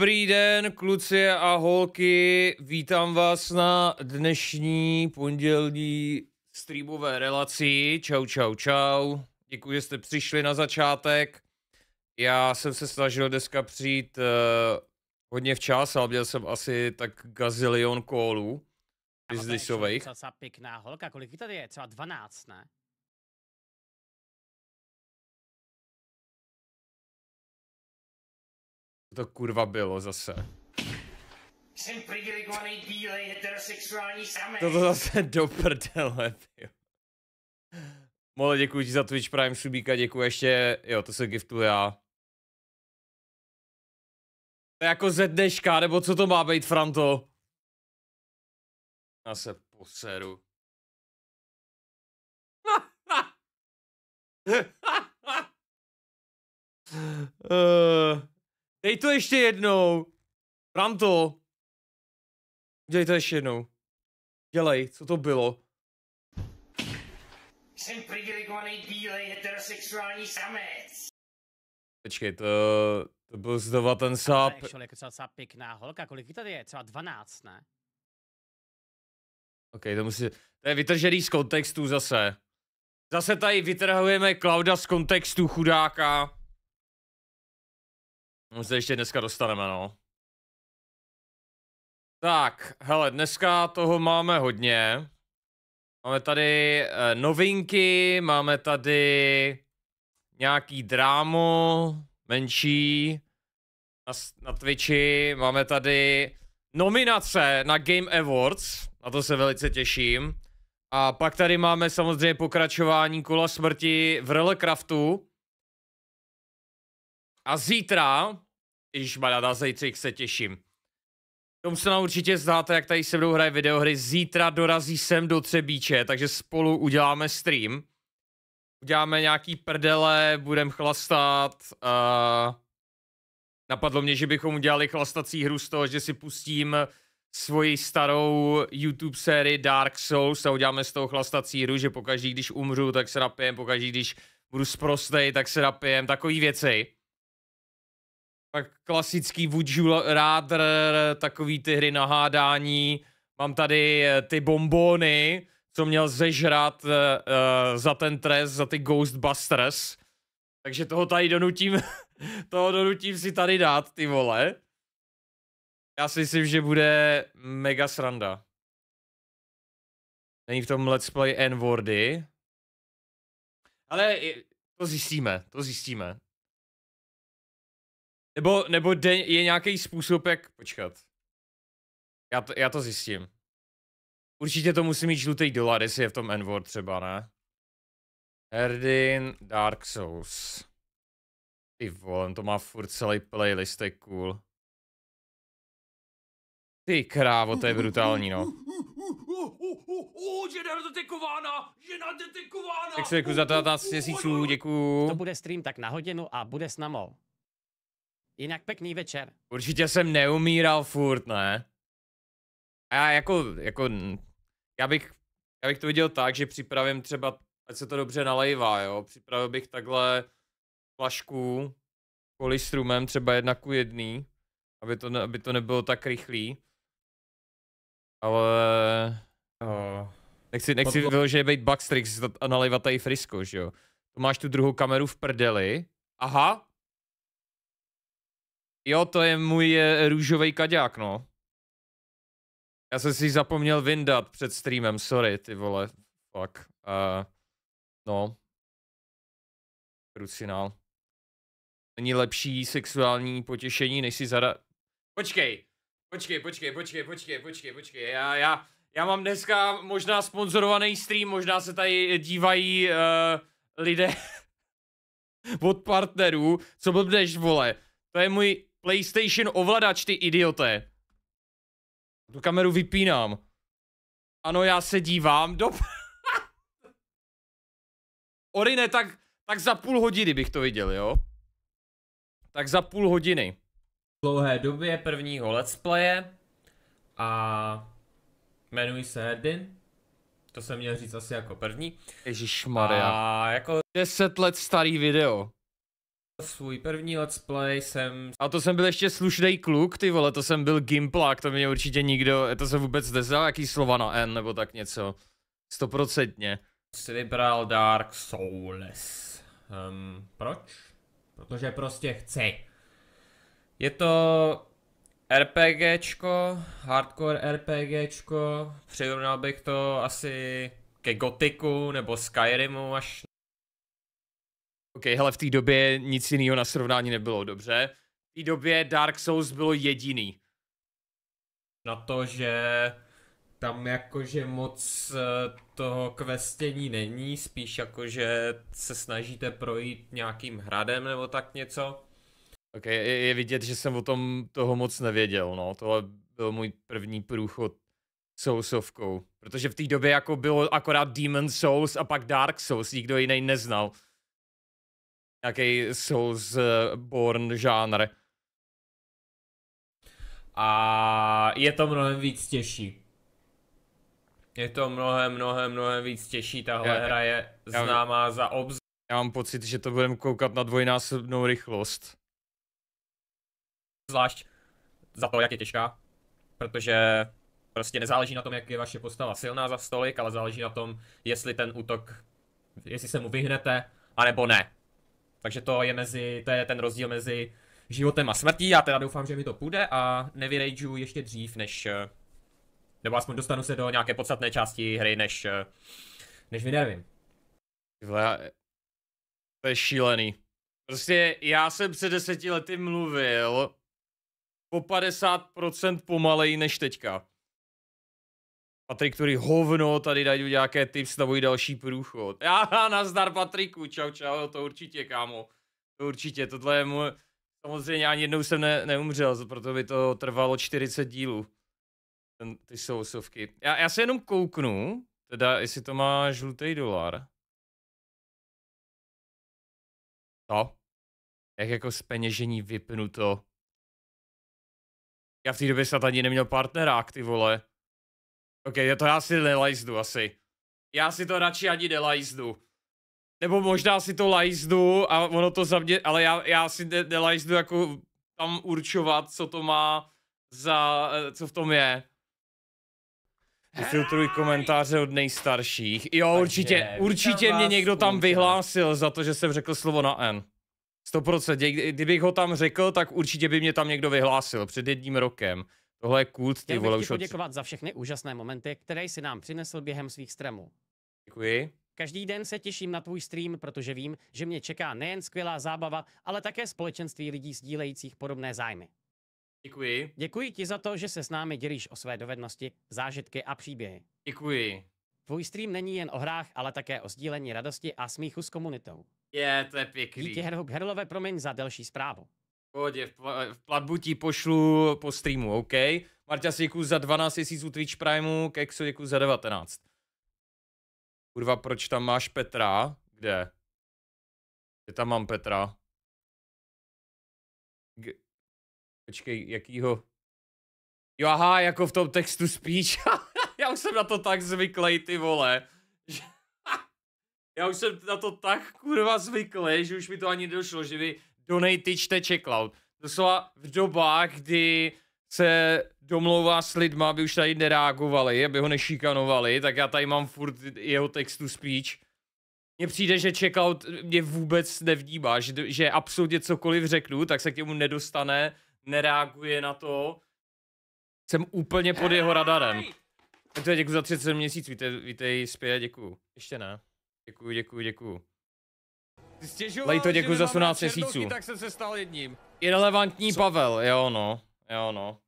Dobrý den, kluci a holky, vítám vás na dnešní pondělní streamové relaci. Čau, čau, čau. Děkuji, že jste přišli na začátek. Já jsem se snažil dneska přijít uh, hodně včas, ale měl jsem asi tak gazilion callů. Businessových. Docela pěkná holka, kolik jí tady je? Třeba 12, ne? to kurva bylo zase? Jsem privilegovaný bílej heterosexuální samec. to zase do prdele, jo. Mole, děkuji ti za Twitch Prime subíka, děkuji ještě, jo, to se giftu já. To je jako ze dneška, nebo co to má být, Franto? Já se poseru. uh... Dej to ještě jednou. Pranto. Dělej to ještě jednou. Dělej, co to bylo? Jsem privilegovaný bílej heterosexuální samec. Počkej, to, to byl znova ten sap. Ale jako docela pěkná holka, kolik tady je? Třeba 12, ne? OK, to musí... To je vytržený z kontextu zase. Zase tady vytrhujeme Klauda z kontextu chudáka. My se ještě dneska dostaneme, no. Tak, hele, dneska toho máme hodně. Máme tady eh, novinky, máme tady nějaký drámo, menší, na, na Twitchi, máme tady nominace na Game Awards, na to se velice těším. A pak tady máme samozřejmě pokračování kola smrti v Relcraftu, a zítra, ježišmarja, na zítřejk se těším. Tomu se nám určitě znáte, jak tady se budou hraje videohry. Zítra dorazí sem do Třebíče, takže spolu uděláme stream. Uděláme nějaký prdele, budem chlastat. Uh, napadlo mě, že bychom udělali chlastací hru z toho, že si pustím svoji starou YouTube sérii Dark Souls a uděláme z toho chlastací hru, že pokaždý, když umřu, tak se napijem, pokaždý, když budu zprostej, tak se napijem, takový věci. Tak klasický Would You Rather, takový ty hry na hádání. Mám tady eh, ty bombony, co měl zežrat uh, za ten trest, za ty Ghostbusters. Takže toho tady donutím, toho donutím si tady dát, ty vole. Já si myslím, že bude mega sranda. Není v tom let's play n -wordy. Ale to zjistíme, to zjistíme. Nebo, nebo de, je nějaký způsob, jak... Počkat. Já to, já to zjistím. Určitě to musí mít žlutý dolar, jestli je v tom Envor třeba, ne? Herdin Dark Souls. Ty vole, to má furt celý playlist, to je cool. Ty krávo, to je brutální, no. Žena detekována! Žena detekována! Tak se děkuji za 15 měsíců, děkuju. To bude stream tak na hodinu a bude s namo. Jinak pěkný večer. Určitě jsem neumíral furt, ne? A já jako, jako, já bych, já bych to viděl tak, že připravím třeba, ať se to dobře nalejvá, jo, připravil bych takhle flašku koli třeba jedna ku jedný, aby to, ne, aby to nebylo tak rychlý. Ale... No. Nechci, nechci Podlo... že být Bugstrix a nalévat tady frisko, že jo? To máš tu druhou kameru v prdeli. Aha, Jo, to je můj eh, růžový kaďák, no. Já jsem si zapomněl vyndat před streamem, sorry, ty vole. Fuck. Uh, no. Krucinál. Není lepší sexuální potěšení, než si zada... Počkej! Počkej, počkej, počkej, počkej, počkej, počkej, já, já, já mám dneska možná sponzorovaný stream, možná se tady dívají uh, lidé od partnerů, co blbneš, vole, to je můj PlayStation ovladač, ty idioté. Tu kameru vypínám. Ano, já se dívám do... Orine, tak, tak za půl hodiny bych to viděl, jo? Tak za půl hodiny. V dlouhé době prvního let's playe a jmenuji se Edin. To jsem měl říct asi jako první. Ježíš Maria. A jako... 10 let starý video svůj první let's play jsem... A to jsem byl ještě slušný kluk, ty vole, to jsem byl gimplak to mě určitě nikdo, to se vůbec nezdal, jaký slova na N nebo tak něco. Stoprocentně. Si vybral Dark Souls. Um, proč? Protože prostě chci. Je to RPGčko, hardcore RPGčko, přirovnal bych to asi ke Gotiku nebo Skyrimu až OK, hele, v té době nic jiného na srovnání nebylo, dobře? V té době Dark Souls bylo jediný. Na to, že tam jakože moc eh, toho kvestění není, spíš jakože se snažíte projít nějakým hradem nebo tak něco. Ok, je, vidět, že jsem o tom toho moc nevěděl, no. Tohle byl můj první průchod Soulsovkou. Protože v té době jako bylo akorát Demon Souls a pak Dark Souls, nikdo jiný neznal nějaký Souls-born eh, žánr. A je to mnohem víc těžší. Je to mnohem, mnohem, mnohem víc těžší. Tahle já, hra je já, známá já, za obz. Já mám pocit, že to budeme koukat na dvojnásobnou rychlost. Zvlášť za to, jak je těžká. Protože prostě nezáleží na tom, jak je vaše postava silná za stolik, ale záleží na tom, jestli ten útok, jestli se mu vyhnete, anebo ne. Takže to je mezi, to je ten rozdíl mezi životem a smrtí. Já teda doufám, že mi to půjde a nevyrageu ještě dřív, než... Eh, nebo aspoň dostanu se do nějaké podstatné části hry, než... Eh, než vynervím. Vle, to je šílený. Prostě já jsem před deseti lety mluvil o 50% pomalej než teďka. Patrik, který hovno, tady dají nějaké tips na můj další průchod. Já nazdar Patriku, čau čau, to určitě kámo. To určitě, tohle je můj... Samozřejmě ani jednou jsem ne, neumřel, proto by to trvalo 40 dílů. Ten, ty sousovky. Já, já se jenom kouknu, teda jestli to má žlutý dolar. To. No. Jak jako speněžení vypnuto. Já v té době snad ani neměl partnera, ty vole. Ok, já to já si nelajzdu asi. Já si to radši ani nelajzdu. Nebo možná si to lajzdu a ono to za mě, ale já, já si ne, nelajzdu jako tam určovat, co to má za, eh, co v tom je. Vyfiltruj komentáře od nejstarších. Jo, Takže, určitě, určitě mě někdo tam vyhlásil za to, že jsem řekl slovo na N. 100%. Kdybych ho tam řekl, tak určitě by mě tam někdo vyhlásil před jedním rokem. Tohle je kult, ty vole, už poděkovat za všechny úžasné momenty, které jsi nám přinesl během svých streamů. Děkuji. Každý den se těším na tvůj stream, protože vím, že mě čeká nejen skvělá zábava, ale také společenství lidí sdílejících podobné zájmy. Děkuji. Děkuji ti za to, že se s námi dělíš o své dovednosti, zážitky a příběhy. Děkuji. Tvůj stream není jen o hrách, ale také o sdílení radosti a smíchu s komunitou. Je, to je pěkný. Díky Herlové promiň za delší zprávu. Pohodě, v platbu ti pošlu po streamu, OK? Marta si děkuji za 12 tisíců Twitch Primeu, Kexo děkuji za 19. Kurva, proč tam máš Petra? Kde? Kde tam mám Petra? G Počkej, jakýho? Jo, aha, jako v tom textu spíš. Já už jsem na to tak zvyklý, ty vole. Já už jsem na to tak kurva zvyklý, že už mi to ani došlo, že vy donaty čte checkout. Doslova v dobách, kdy se domlouvá s lidma, aby už tady nereagovali, aby ho nešikanovali, tak já tady mám furt jeho textu speech. Mně přijde, že checkout mě vůbec nevnímá, že, že absolutně cokoliv řeknu, tak se k němu nedostane, nereaguje na to. Jsem úplně pod jeho radarem. Tak to je děkuji za 37 měsíců, vítej, vítej zpět, děkuji. Ještě ne. Děkuji, děkuji, děkuji. Lejto, děkuji za 18 měsíců. tak jsem se stal jedním. Irrelevantní Co? Pavel, jo no, jo no.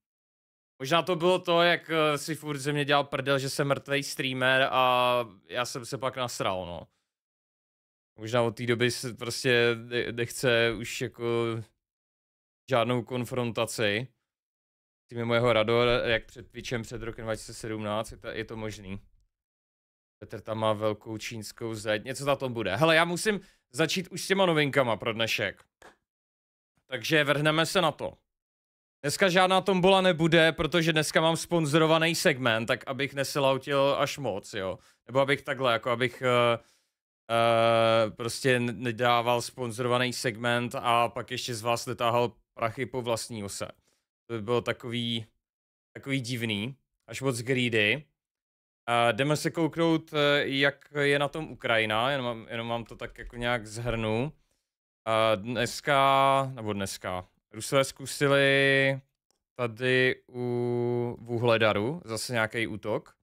Možná to bylo to, jak eh, si furt ze mě dělal prdel, že jsem mrtvý streamer a já jsem se pak nasral, no. Možná od té doby se prostě nechce už jako žádnou konfrontaci. Tím je mojeho rado, jak před Twitchem před rokem 2017, je to, je to možný. Petr tam má velkou čínskou zeď, něco na tom bude. Hele, já musím, začít už s těma novinkama pro dnešek. Takže vrhneme se na to. Dneska žádná tombola nebude, protože dneska mám sponzorovaný segment, tak abych nesilautil až moc, jo. Nebo abych takhle, jako abych uh, uh, prostě nedával sponzorovaný segment a pak ještě z vás netáhal prachy po vlastní ose. To by bylo takový, takový divný, až moc greedy. A jdeme se kouknout, eh, jak je na tom Ukrajina, jenom, mám, jenom mám to tak jako nějak zhrnu. A dneska, nebo dneska, Rusové zkusili tady u Vuhledaru zase nějaký útok.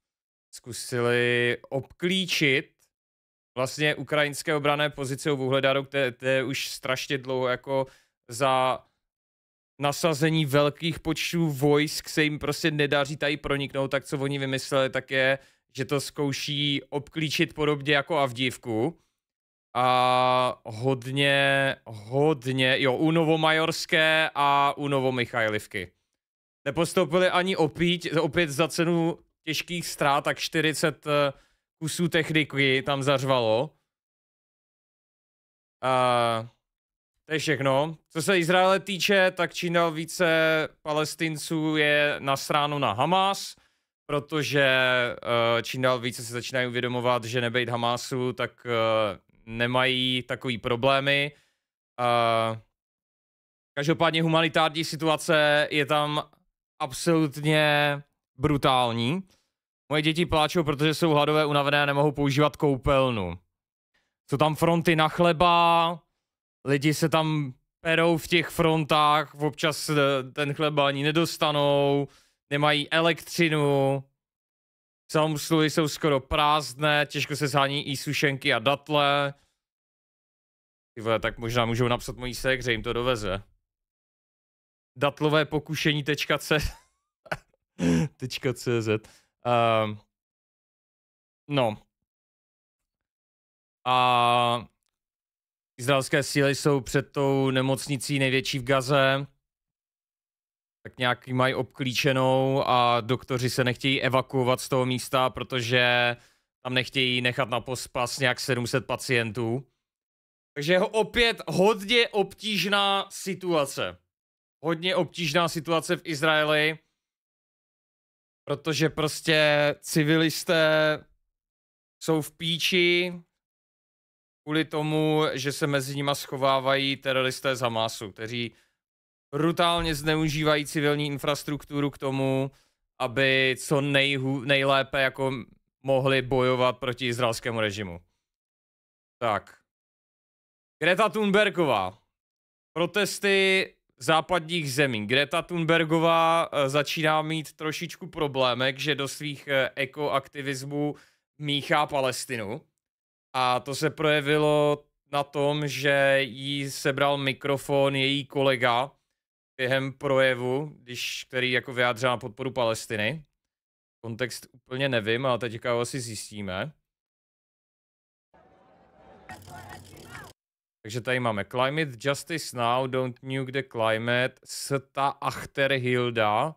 Zkusili obklíčit vlastně ukrajinské obrané pozice u Vuhledaru, které, které už strašně dlouho jako za nasazení velkých počtů vojsk se jim prostě nedaří tady proniknout, tak co oni vymysleli, tak je uh, že to zkouší obklíčit podobně jako Avdívku. A hodně, hodně, jo, u Novomajorské a u Novomichajlivky. Nepostoupili ani opít, opět za cenu těžkých ztrát, tak 40 eh, kusů techniky tam zařvalo. A to je všechno. Co se Izraele týče, tak čím dál více palestinců je nasráno na Hamas protože uh, čím dál více se začínají uvědomovat, že nebejt Hamásu, tak uh, nemají takový problémy. Uh, každopádně humanitární situace je tam absolutně brutální. Moje děti pláčou, protože jsou hladové, unavené a nemohou používat koupelnu. Jsou tam fronty na chleba, lidi se tam perou v těch frontách, občas eh, ten chleba ani nedostanou, nemají elektřinu, samoobsluhy jsou skoro prázdné, těžko se zhání i sušenky a datle. Ty vole, tak možná můžou napsat mojí že jim to doveze. Datlové tečka .cz um, ehm, No. A izraelské síly jsou před tou nemocnicí největší v Gaze tak nějak mají obklíčenou a doktoři se nechtějí evakuovat z toho místa, protože tam nechtějí nechat na pospas nějak 700 pacientů. Takže opět hodně obtížná situace. Hodně obtížná situace v Izraeli, protože prostě civilisté jsou v píči kvůli tomu, že se mezi nima schovávají teroristé z Hamasu, kteří brutálně zneužívají civilní infrastrukturu k tomu, aby co nejhu, nejlépe jako mohli bojovat proti izraelskému režimu. Tak. Greta Thunbergová. Protesty západních zemí. Greta Thunbergová eh, začíná mít trošičku problémek, že do svých eh, ekoaktivismů míchá Palestinu. A to se projevilo na tom, že jí sebral mikrofon její kolega, během projevu, když, který jako vyjádřil na podporu Palestiny. Kontext úplně nevím, ale teďka ho jako asi zjistíme. Takže tady máme Climate Justice Now, Don't Nuke the Climate, Sta Achter Hilda.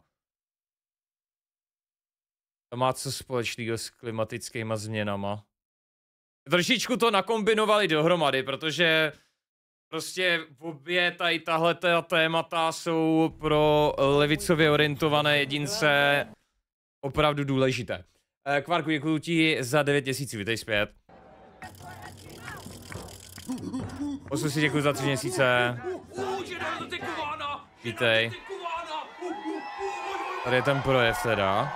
To má co společného s klimatickými změnama. Trošičku to nakombinovali dohromady, protože Prostě v obě tady tahle témata jsou pro eh, levicově orientované jedince opravdu důležité. Eh, Kvarku, děkuji ti za měsíců, vítej zpět. Osu si děkuji za 3 měsíce. Vítej. Tady je ten projev teda.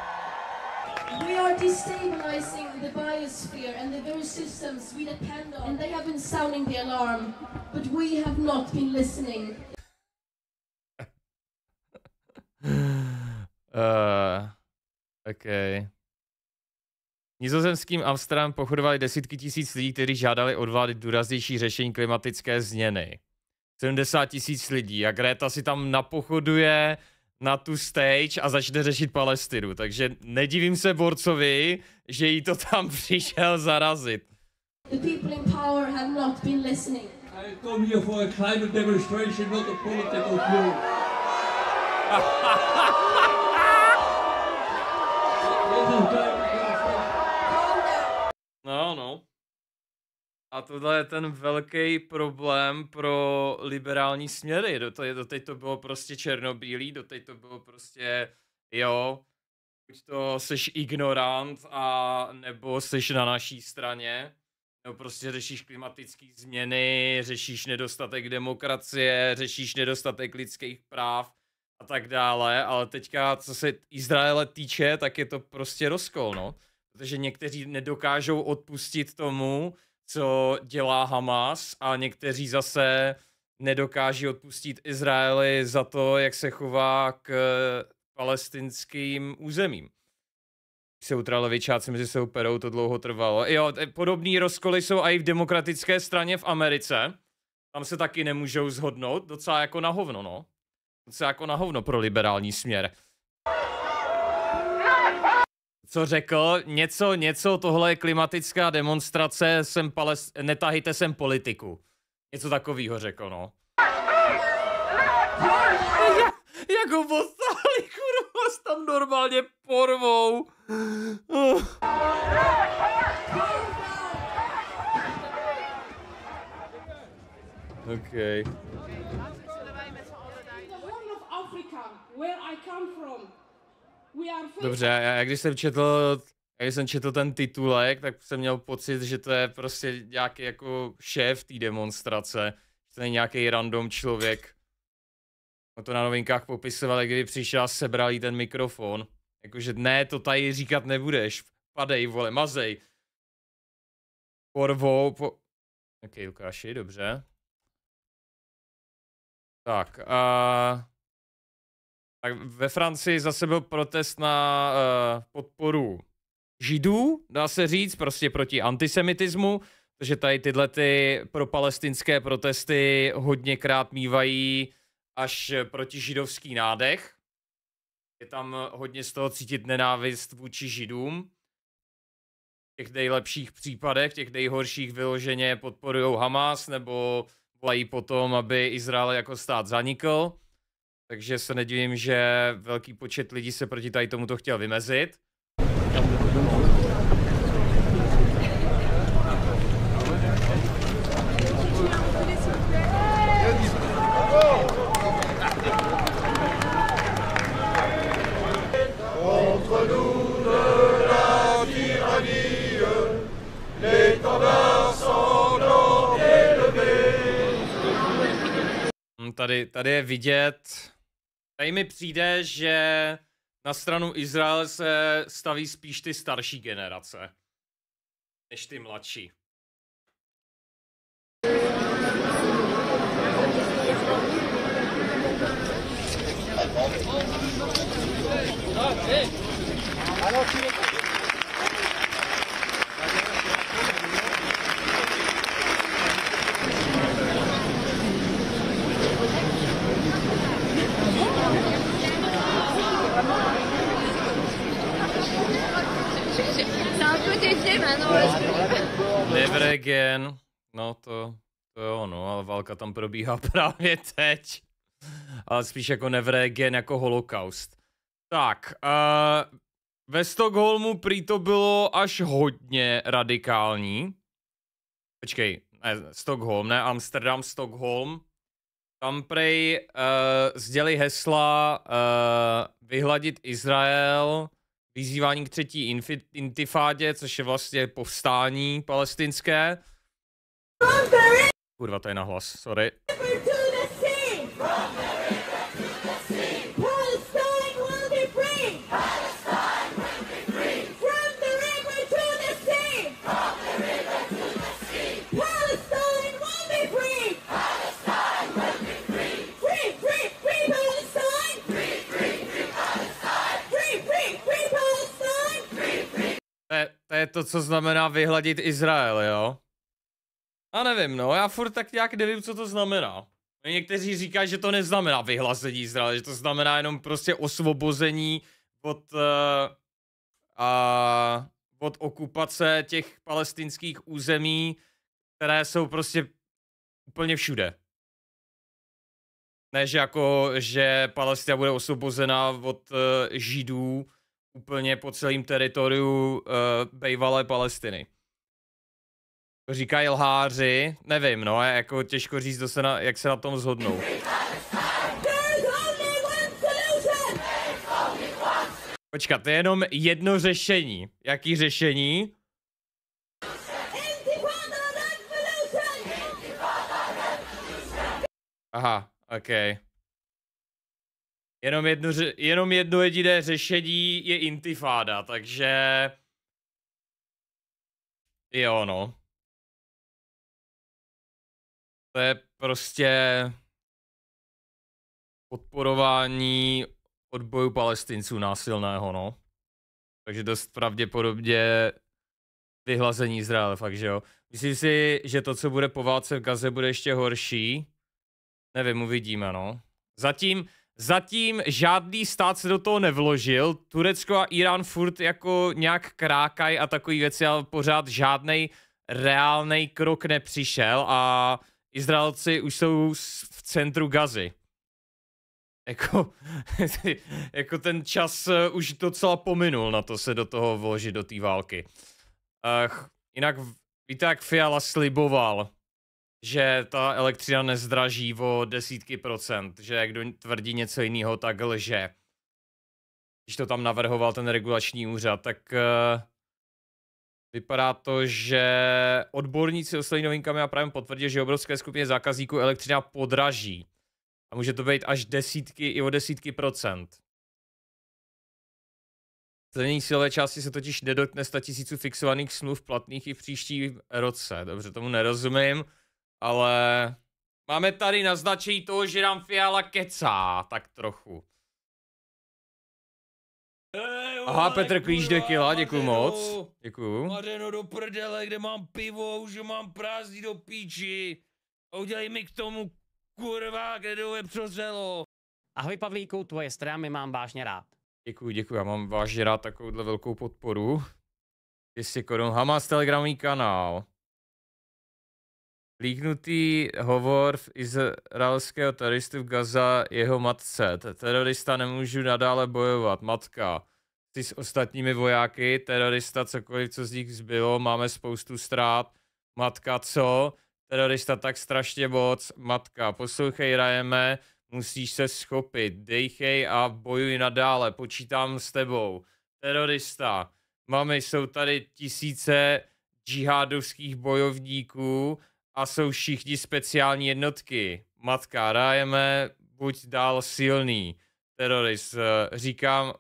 We are destabilizing the biosphere and the very systems we depend on, and they have been sounding the alarm, but we have not been listening. uh, okay. Nizozemským Amsterdam pochodovali desítky tisíc lidí, kteří žádali od vlády důraznější řešení klimatické změny. 70 tisíc lidí a Greta si tam napochoduje, na tu stage a začne řešit Palestinu. Takže nedivím se Borcovi, že jí to tam přišel zarazit. The people in power have not been listening. I come here for a climate demonstration, not a political view. no, no. A tohle je ten velký problém pro liberální směry. Doteď, doteď to bylo prostě černobílý, doteď to bylo prostě, jo, buď to seš ignorant a nebo seš na naší straně, No prostě řešíš klimatické změny, řešíš nedostatek demokracie, řešíš nedostatek lidských práv a tak dále, ale teďka, co se Izraele týče, tak je to prostě rozkol, no. Protože někteří nedokážou odpustit tomu, co dělá Hamas a někteří zase nedokáží odpustit Izraeli za to, jak se chová k palestinským územím. Se utralovičáci mezi sebou perou, to dlouho trvalo. Jo, podobný rozkoly jsou i v demokratické straně v Americe. Tam se taky nemůžou zhodnout, docela jako na hovno, no. Docela jako na hovno pro liberální směr co řekl, něco, něco, tohle je klimatická demonstrace, sem pales, netahyte sem politiku. Něco takového řekl, no. Jak, ho poslali, kurva, tam normálně porvou. OK. Okay. where I come from, Dobře, já když jsem četl, když jsem četl ten titulek, tak jsem měl pocit, že to je prostě nějaký jako šéf té demonstrace. Že to není nějaký random člověk. On no to na novinkách popisoval, kdyby přišel a sebral jí ten mikrofon. Jakože ne, to tady říkat nebudeš. Padej, vole, mazej. Porvou, po... Ok, Lukáši, dobře. Tak, a... Tak ve Francii zase byl protest na uh, podporu židů, dá se říct, prostě proti antisemitismu, protože tady tyhle ty propalestinské protesty hodněkrát mývají až proti židovský nádech. Je tam hodně z toho cítit nenávist vůči židům. V těch nejlepších případech, v těch nejhorších vyloženě podporují Hamas nebo volají potom, aby Izrael jako stát zanikl. Takže se nedivím, že velký počet lidí se proti tady tomuto chtěl vymezit. Hm, tady, tady je vidět, Tady mi přijde, že na stranu Izrael se staví spíš ty starší generace, než ty mladší. Ano, Everegen, no to, to je ono, ale válka tam probíhá právě teď. Ale spíš jako nevregen, jako holokaust. Tak, uh, ve Stockholmu prý to bylo až hodně radikální. Počkej, ne, Stockholm, ne Amsterdam, Stockholm. Tam prej uh, sděli hesla uh, vyhladit Izrael, vyzývání k třetí intifádě, což je vlastně povstání palestinské. Kurva, to je hlas, sorry. to, co znamená vyhladit Izrael, jo? A nevím, no, já furt tak nějak nevím, co to znamená. Někteří říkají, že to neznamená vyhlazení Izraele, že to znamená jenom prostě osvobození od, uh, uh, od okupace těch palestinských území, které jsou prostě úplně všude. Ne, že jako, že Palestina bude osvobozena od uh, židů, úplně po celém teritoriu uh, bývalé Palestiny. Říkají lháři, nevím, no, je jako těžko říct, do se na, jak se na tom zhodnou. Počkat, to je jenom jedno řešení. Jaký řešení? Aha, okej. Okay. Jenom jedno, jenom jedno jediné řešení je intifáda, takže... Jo, no. To je prostě podporování odboju palestinců násilného, no. Takže dost pravděpodobně vyhlazení Izraele, fakt, že jo. Myslím si, že to, co bude po válce v Gaze, bude ještě horší. Nevím, uvidíme, no. Zatím, Zatím žádný stát se do toho nevložil. Turecko a Irán furt jako nějak krákají a takový věci, ale pořád žádný reálný krok nepřišel a Izraelci už jsou v centru Gazy. Jako, jako ten čas eh, už docela pominul na to se do toho vložit, do té války. Ach, eh, jinak víte, jak Fiala sliboval že ta elektřina nezdraží o desítky procent, že jak kdo tvrdí něco jiného, tak lže. Když to tam navrhoval ten regulační úřad, tak uh, vypadá to, že odborníci dostali novinkami a právě potvrdili, že obrovské skupině zákazníků elektřina podraží. A může to být až desítky i o desítky procent. Zdanění silové části se totiž nedotkne 100 tisíců fixovaných smluv platných i v příští roce. Dobře, tomu nerozumím ale máme tady naznačení toho, že nám Fiala kecá, tak trochu. Aha, Petr Klíš kila, děkuji moc. Děkuji. Mareno do prdele, kde mám pivo, už mám prázdný do píči. A udělej mi k tomu kurva, kde je přozelo. Ahoj Pavlíku, tvoje strámy mám vážně rád. Děkuji, děkuji, já mám vážně rád takovouhle velkou podporu. Jestli korun, Hamas telegramový kanál. Líknutý hovor v izraelského teroristu v Gaza jeho matce. Terorista nemůžu nadále bojovat. Matka. Ty s ostatními vojáky, terorista, cokoliv, co z nich zbylo, máme spoustu ztrát. Matka, co? Terorista tak strašně moc. Matka, poslouchej, rajeme, musíš se schopit. Dejchej a bojuj nadále, počítám s tebou. Terorista, mami, jsou tady tisíce džihádovských bojovníků, a jsou všichni speciální jednotky. Matka, rájeme, buď dál silný. Terorist, eh, říkám,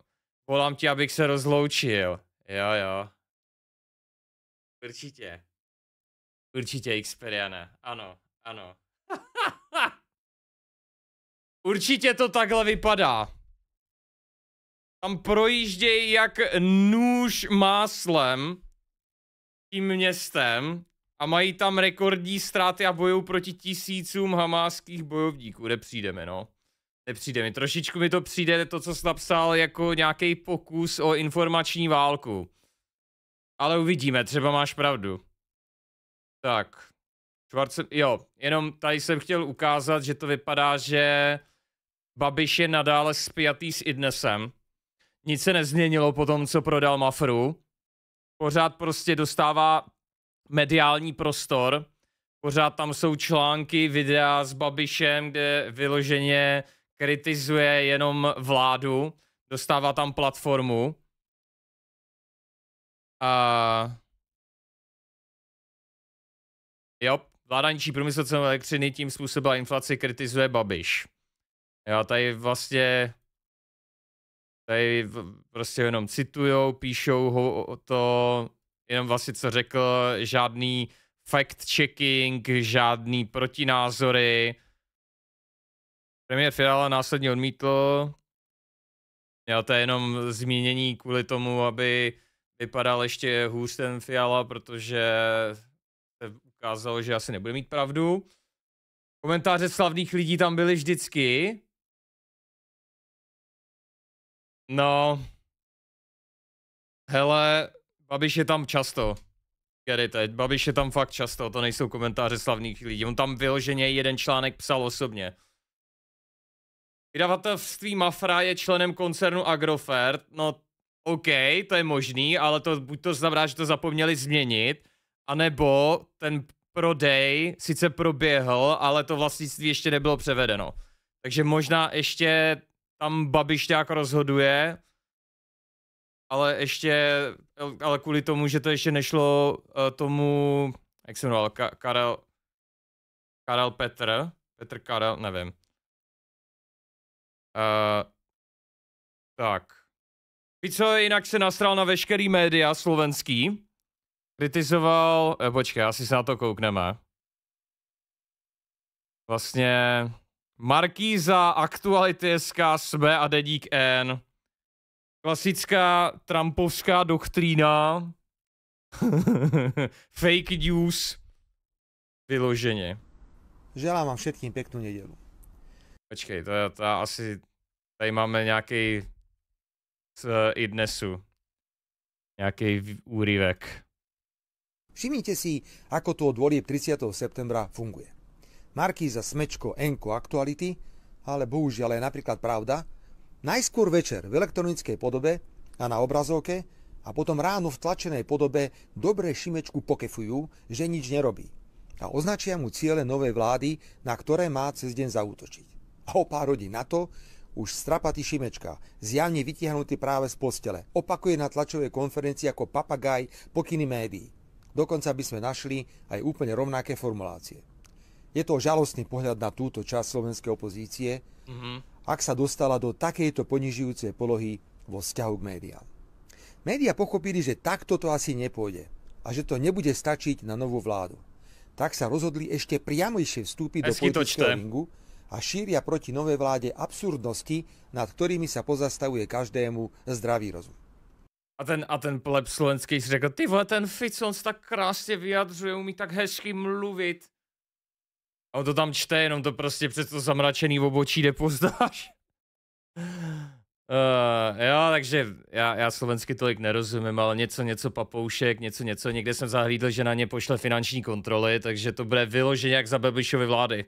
volám ti, abych se rozloučil. Jo, jo. Určitě. Určitě, Xperiane. Ano, ano. Určitě to takhle vypadá. Tam projíždějí jak nůž máslem tím městem a mají tam rekordní ztráty a bojují proti tisícům hamáských bojovníků. Nepřijdeme, no. Nepřijde mi. Trošičku mi to přijde to, co jsi napsal, jako nějaký pokus o informační válku. Ale uvidíme, třeba máš pravdu. Tak. Švarce, jo, jenom tady jsem chtěl ukázat, že to vypadá, že Babiš je nadále spjatý s Idnesem. Nic se nezměnilo po tom, co prodal Mafru. Pořád prostě dostává mediální prostor. Pořád tam jsou články, videa s Babišem, kde vyloženě kritizuje jenom vládu, dostává tam platformu. A... Jo, vláda ničí průmysl cenu elektřiny, tím způsobem inflaci, kritizuje Babiš. Já tady vlastně... Tady prostě jenom citujou, píšou ho to jenom vlastně co řekl, žádný fact-checking, žádný protinázory. Premiér Fiala následně odmítl. Já to je jenom zmínění kvůli tomu, aby vypadal ještě hůř ten Fiala, protože se ukázalo, že asi nebude mít pravdu. Komentáře slavných lidí tam byly vždycky. No. Hele, Babiš je tam často. teď. Eh, Babiš je tam fakt často, to nejsou komentáře slavných lidí. On tam vyloženě jeden článek psal osobně. Vydavatelství Mafra je členem koncernu Agrofert. No, OK, to je možný, ale to buď to znamená, že to zapomněli změnit, anebo ten prodej sice proběhl, ale to vlastnictví ještě nebylo převedeno. Takže možná ještě tam Babiš nějak rozhoduje, ale ještě, ale kvůli tomu, že to ještě nešlo uh, tomu, jak se jmenoval, Ka- Karel, Karel Petr, Petr Karel, nevím. Uh, tak. Pico jinak se nastral na veškerý média slovenský, kritizoval, eh, počkej, asi se na to koukneme. Vlastně Markýza, Aktuality.sk, SME a Dedík N Klasická Trumpovská doktrína. Fake news. Vyloženě. Želám vám všetkým pěknou nedělu. Počkej, to, to asi... Tady máme nějaký z uh, dnesu. Nějaký úryvek. Všimnite si, ako tu od 30. septembra funguje. za Smečko Enko Aktuality, ale bohužel je napríklad pravda, Najskôr večer v elektronickej podobe a na obrazovke a potom ráno v tlačenej podobe dobre Šimečku pokefujú, že nič nerobí a označia mu ciele novej vlády, na ktoré má cez deň zautočiť. A o pár hodín na to už strapatý Šimečka, zjavne vytiahnutý práve z postele, opakuje na tlačovej konferencii ako papagaj pokyny médií. Dokonca by sme našli aj úplne rovnaké formulácie. Je to žalostný pohľad na túto časť slovenskej opozície, mm -hmm ak sa dostala do takejto ponižujúcej polohy vo vzťahu k médiám. Média pochopili, že takto to asi nepôjde a že to nebude stačiť na novú vládu. Tak sa rozhodli ešte priamejšie vstúpiť do politického ringu a šíria proti novej vláde absurdnosti, nad ktorými sa pozastavuje každému zdravý rozum. A ten, a ten pleb slovenský si řekl, ty vole, ten Ficon se tak krásně vyjadřuje, umí tak hezky mluvit. A on to tam čte, jenom to prostě přes to zamračený obočí jde pozdáš. Uh, eh, jo, takže já, já slovensky tolik nerozumím, ale něco, něco papoušek, něco, něco. Někde jsem zahlídl, že na ně pošle finanční kontroly, takže to bude vyloženě jak za Babišovy vlády.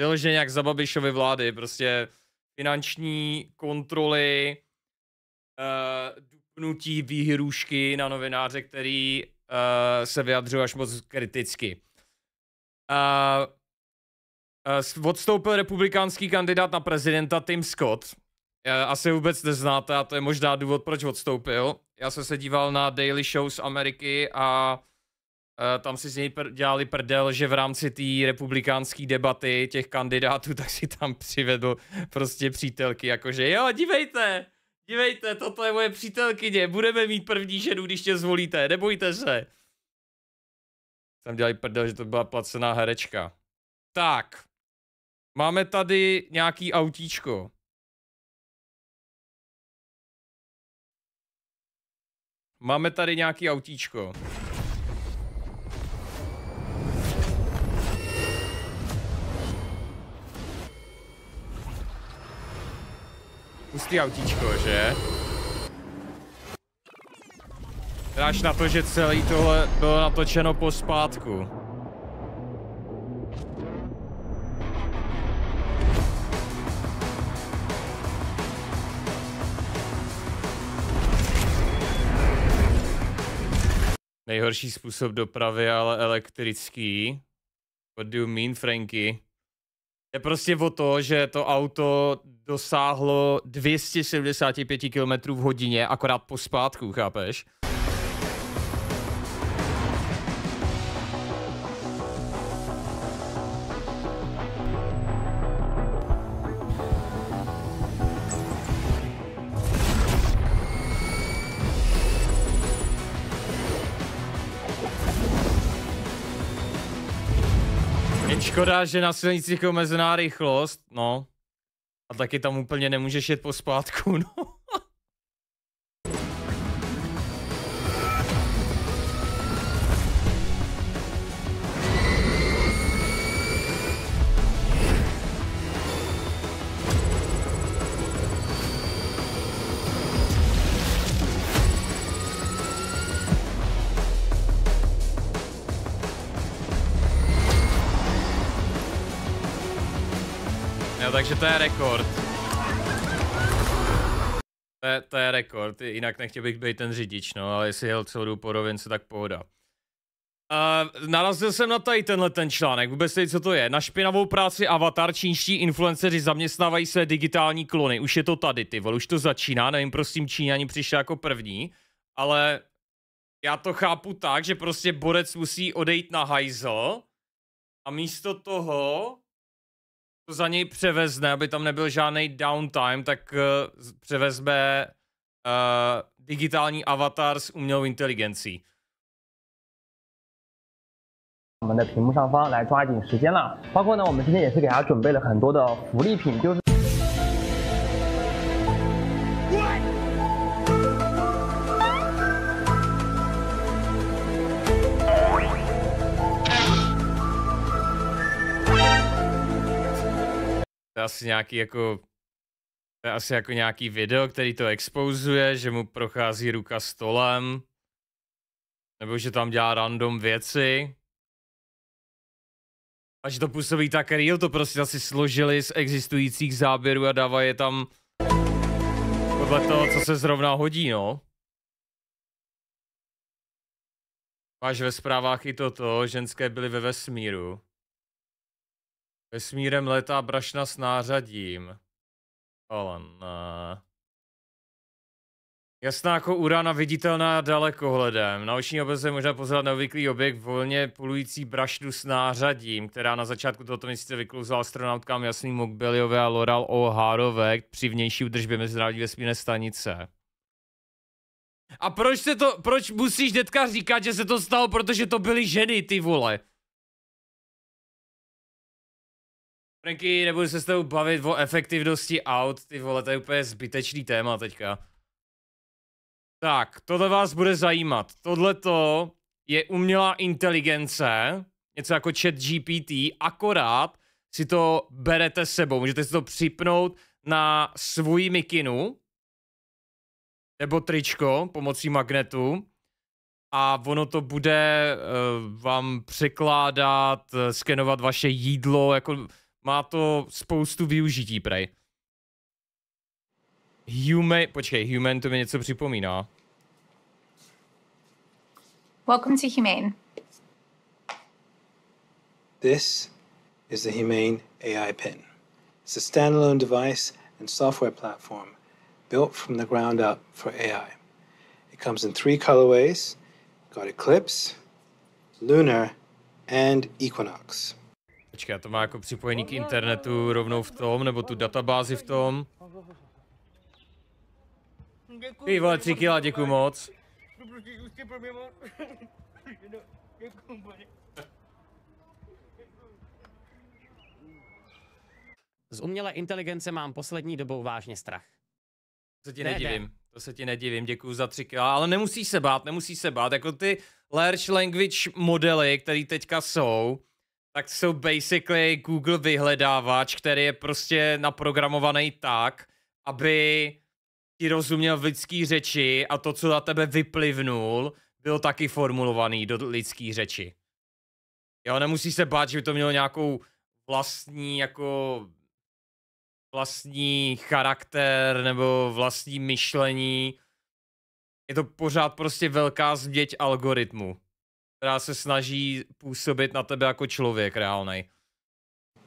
Vyloženě jak za Babišovy vlády, prostě finanční kontroly, uh, dupnutí výhrůžky na novináře, který uh, se vyjadřují až moc kriticky. Uh, Eh, odstoupil republikánský kandidát na prezidenta Tim Scott. Eh, asi vůbec neznáte a to je možná důvod, proč odstoupil. Já jsem se díval na Daily Show z Ameriky a eh, tam si z něj dělali prdel, že v rámci té republikánské debaty těch kandidátů, tak si tam přivedl prostě přítelky, jakože jo, dívejte, dívejte, toto je moje přítelkyně, budeme mít první ženu, když tě zvolíte, nebojte se. Tam dělali prdel, že to byla placená herečka. Tak. Máme tady nějaký autíčko. Máme tady nějaký autíčko. Pustý autíčko, že? Dáš na to, že celý tohle bylo natočeno po spátku. nejhorší způsob dopravy, ale elektrický. What do you mean, Franky? Je prostě o to, že to auto dosáhlo 275 km v hodině, akorát po spátku, chápeš? Škoda, že na silnicích je omezená rychlost, no. A taky tam úplně nemůžeš jet po pospátku, no. takže to je rekord. To je, to je rekord, jinak nechtěl bych být ten řidič, no, ale jestli jel celou po rovince, tak pohoda. Uh, narazil jsem na tady tenhle ten článek, vůbec nevím, co to je. Na špinavou práci Avatar čínští influenceři zaměstnávají své digitální klony. Už je to tady, ty vole, už to začíná, nevím, prosím, Číňani přišli jako první, ale já to chápu tak, že prostě borec musí odejít na hajzl a místo toho za něj převezne, aby tam nebyl žádný downtime, tak uh, převezme uh, digitální avatar s umělou inteligencí. 我们的屏幕上方来抓紧时间了，包括呢，我们今天也是给大家准备了很多的福利品，就是。to je asi nějaký jako to je asi jako nějaký video, který to expozuje, že mu prochází ruka stolem, nebo že tam dělá random věci. A že to působí tak real, to prostě asi složili z existujících záběrů a dávají je tam podle toho, co se zrovna hodí, no. Máš ve zprávách i toto, ženské byly ve vesmíru. Vesmírem letá brašna s nářadím. Alan. Jasná jako urana viditelná dalekohledem. Na oční se možná pozorovat neobvyklý objekt volně polující brašnu s nářadím, která na začátku tohoto měsíce vyklouzala astronautkám jasný Mokbeliové a Loral O'Harové při vnější udržbě Mezinárodní vesmírné stanice. A proč se to, proč musíš detka říkat, že se to stalo, protože to byly ženy, ty vole? Franky, nebudu se s tebou bavit o efektivnosti aut, ty vole, to je úplně zbytečný téma teďka. Tak, tohle vás bude zajímat. to je umělá inteligence, něco jako chat GPT, akorát si to berete sebou. Můžete si to připnout na svůj mikinu nebo tričko pomocí magnetu a ono to bude uh, vám překládat, eh, skenovat vaše jídlo, jako Má to spoustu využití, prej. Human, počkej, human to mi něco připomíná. Welcome to Humane. This is the Humane AI Pin. It's a standalone device and software platform built from the ground up for AI. It comes in three colorways, got Eclipse, Lunar, and Equinox. Počkej, to má jako připojení k internetu rovnou v tom, nebo tu databázi v tom. Ty vole, tři kila, děkuji moc. Z umělé inteligence mám poslední dobou vážně strach. To se ti nedivím, to se ti nedivím, děkuji za tři kila, ale nemusíš se bát, nemusíš se bát, jako ty large language modely, které teďka jsou, tak jsou basically Google vyhledávač, který je prostě naprogramovaný tak, aby ti rozuměl v lidský řeči a to, co na tebe vyplivnul, byl taky formulovaný do lidský řeči. Jo, nemusíš se bát, že by to mělo nějakou vlastní jako vlastní charakter nebo vlastní myšlení. Je to pořád prostě velká změť algoritmu. která se snaží působit na tebe jako člověk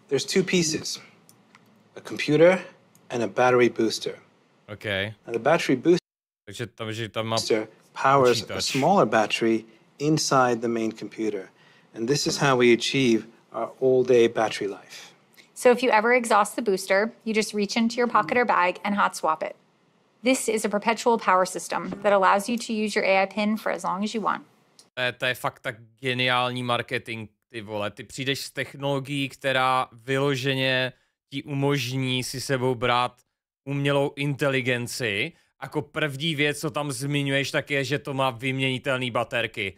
There's two pieces. A computer and a battery booster. Okay. And the battery booster takže tam, že tam má powers a smaller battery inside the main computer. And this is how we achieve our all-day battery life. So if you ever exhaust the booster, you just reach into your pocket or bag and hot swap it. This is a perpetual power system that allows you to use your AI pin for as long as you want. je, eh, to je fakt tak geniální marketing, ty vole. Ty přijdeš s technologií, která vyloženě ti umožní si sebou brát umělou inteligenci. Jako první věc, co tam zmiňuješ, tak je, že to má vyměnitelné baterky.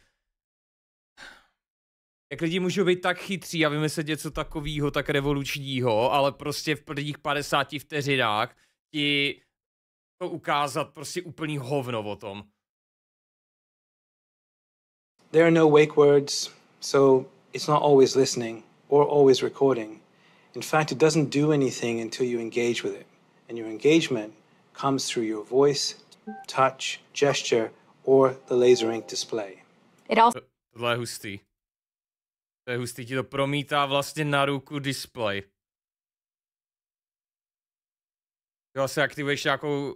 Jak lidi můžou být tak chytří a vymyslet něco takového, tak revolučního, ale prostě v prvních 50 vteřinách ti to ukázat prostě úplný hovno o tom. There are no wake words, so it's not always listening or always recording. In fact, it doesn't do anything until you engage with it. And your engagement comes through your voice, touch, gesture, or the laser ink display. It also... Tohle je hustý. To je hustý, ti to promítá vlastně na ruku display. Jo, se vlastně aktivuješ nějakou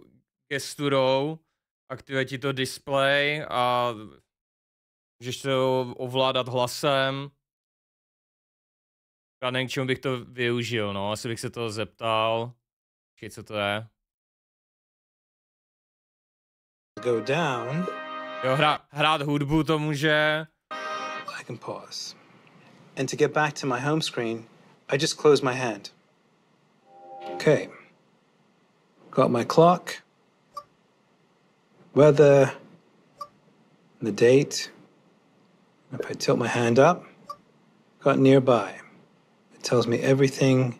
gesturou, aktivuje ti to display a Můžeš to ovládat hlasem. Já nevím, k čemu bych to využil, no. Asi bych se toho zeptal. Počkej, co to je? Go down. Jo, hra, hrát hudbu to může. I can pause. And to get back to my home screen, I just close my hand. Okay. Got my clock. Weather. The date. If I tilt my hand up, got nearby. It tells me everything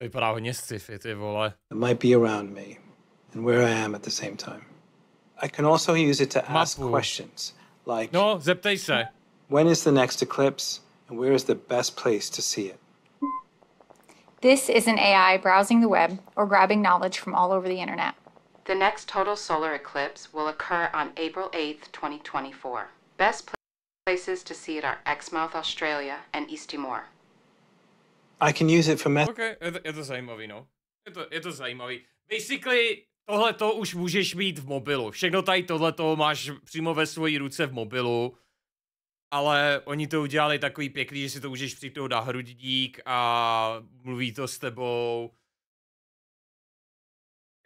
vyprava that might be around me and where I am at the same time. I can also use it to ask questions like No, when is the next eclipse and where is the best place to see it? This is an AI browsing the web or grabbing knowledge from all over the internet. The next total solar eclipse will occur on April 8th, 2024. Best place Places to see it are Exmouth, Australia, and East Timor. I can use it for me. Okay, je to, je to zajímavý, no. Je to, je to zajímavý. Basically, tohle to už můžeš mít v mobilu. Všechno tady tohle to máš přímo ve své ruce v mobilu. Ale oni to udělali takový pěkný, že si to můžeš přijít na hrudník a mluví to s tebou.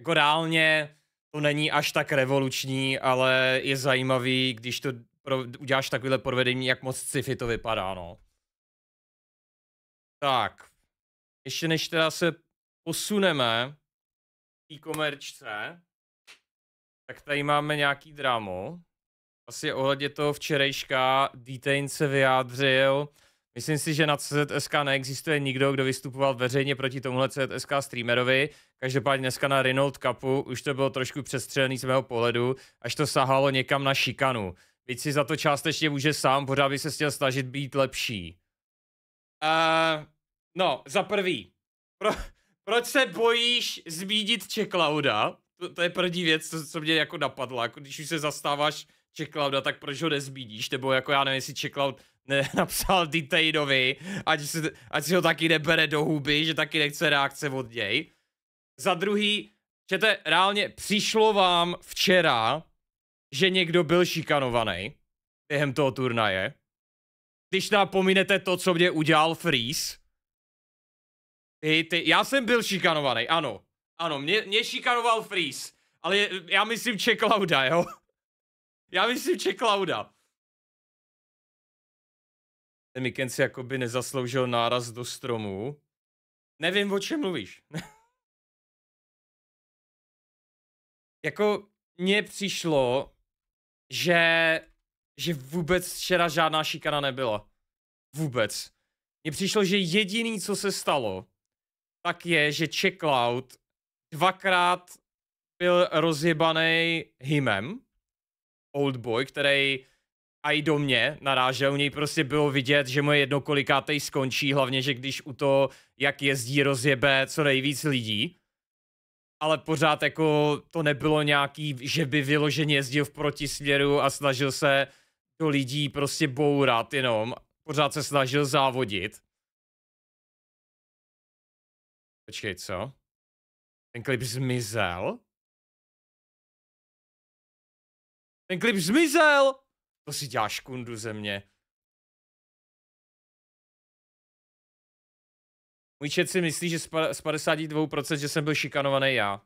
Jako reálně to není až tak revoluční, ale je zajímavý, když to pro, uděláš takovýhle provedení, jak moc sci-fi to vypadá, no. Tak. Ještě než teda se posuneme k komerčce, tak tady máme nějaký drámo. Asi ohledně toho včerejška Detain se vyjádřil. Myslím si, že na CZSK neexistuje nikdo, kdo vystupoval veřejně proti tomuhle CZSK streamerovi. Každopádně dneska na Renault Cupu už to bylo trošku přestřelený z mého pohledu, až to sahalo někam na šikanu. Teď si za to částečně může sám, pořád by se chtěl snažit být lepší. Uh, no, za prvý. Pro, proč se bojíš zmínit Čeklauda? To, to je první věc, co, co mě jako napadla. Jako když už se zastáváš Čeklauda, tak proč ho nezmíníš? Nebo jako já nevím, jestli Čeklaud napsal Detainovi, ať, se, ať si ho taky nebere do huby, že taky nechce reakce od něj. Za druhý, to reálně přišlo vám včera že někdo byl šikanovaný během toho turnaje. Když nám pominete to, co mě udělal Freeze. Ty, ty, já jsem byl šikanovaný, ano. Ano, mě, mě šikanoval Freeze. Ale já myslím Čeklauda, jo? Já myslím Čeklauda. Ten Miken si jakoby nezasloužil náraz do stromů. Nevím, o čem mluvíš. jako mně přišlo, že, že vůbec včera žádná šikana nebyla. Vůbec. Mně přišlo, že jediný, co se stalo, tak je, že Checkloud dvakrát byl rozjebaný hymem, Oldboy, který a i do mě narážel, u něj prostě bylo vidět, že moje jednokolikátej skončí, hlavně, že když u to, jak jezdí, rozjebe co nejvíc lidí ale pořád jako to nebylo nějaký, že by vyloženě jezdil v protisměru a snažil se do lidí prostě bourat jenom. Pořád se snažil závodit. Počkej, co? Ten klip zmizel? Ten klip zmizel! To si děláš kundu ze mě. Můj chat si myslí, že z 52%, že jsem byl šikanovaný já.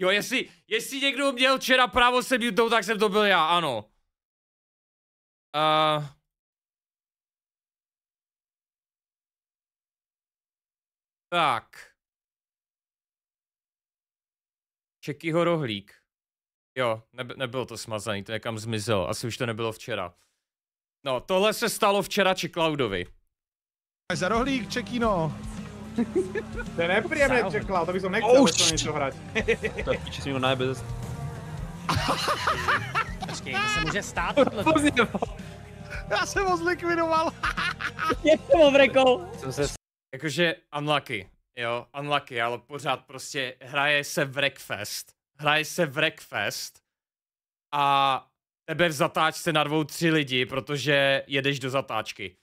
Jo, jestli, jestli někdo měl včera právo se mutnout, tak jsem to byl já, ano. Uh... Tak. Čekýho rohlík. Jo, ne, nebylo to smazaný, to někam zmizelo. Asi už to nebylo včera. No, tohle se stalo včera či Čeklaudovi. Za rohlík, Čekino. To je nepríjemné čekla, to by som nechcel oh, niečo hrať. To je piči si ho zase. Počkej, to se může stát tohleto. Já jsem ho zlikvidoval. Jak jsem ho vrekou? Jsem se... Jakože unlucky, jo, unlucky, ale pořád prostě hraje se Wreckfest. Hraje se Wreckfest. A tebe v zatáčce na dvou tři lidi, protože jedeš do zatáčky.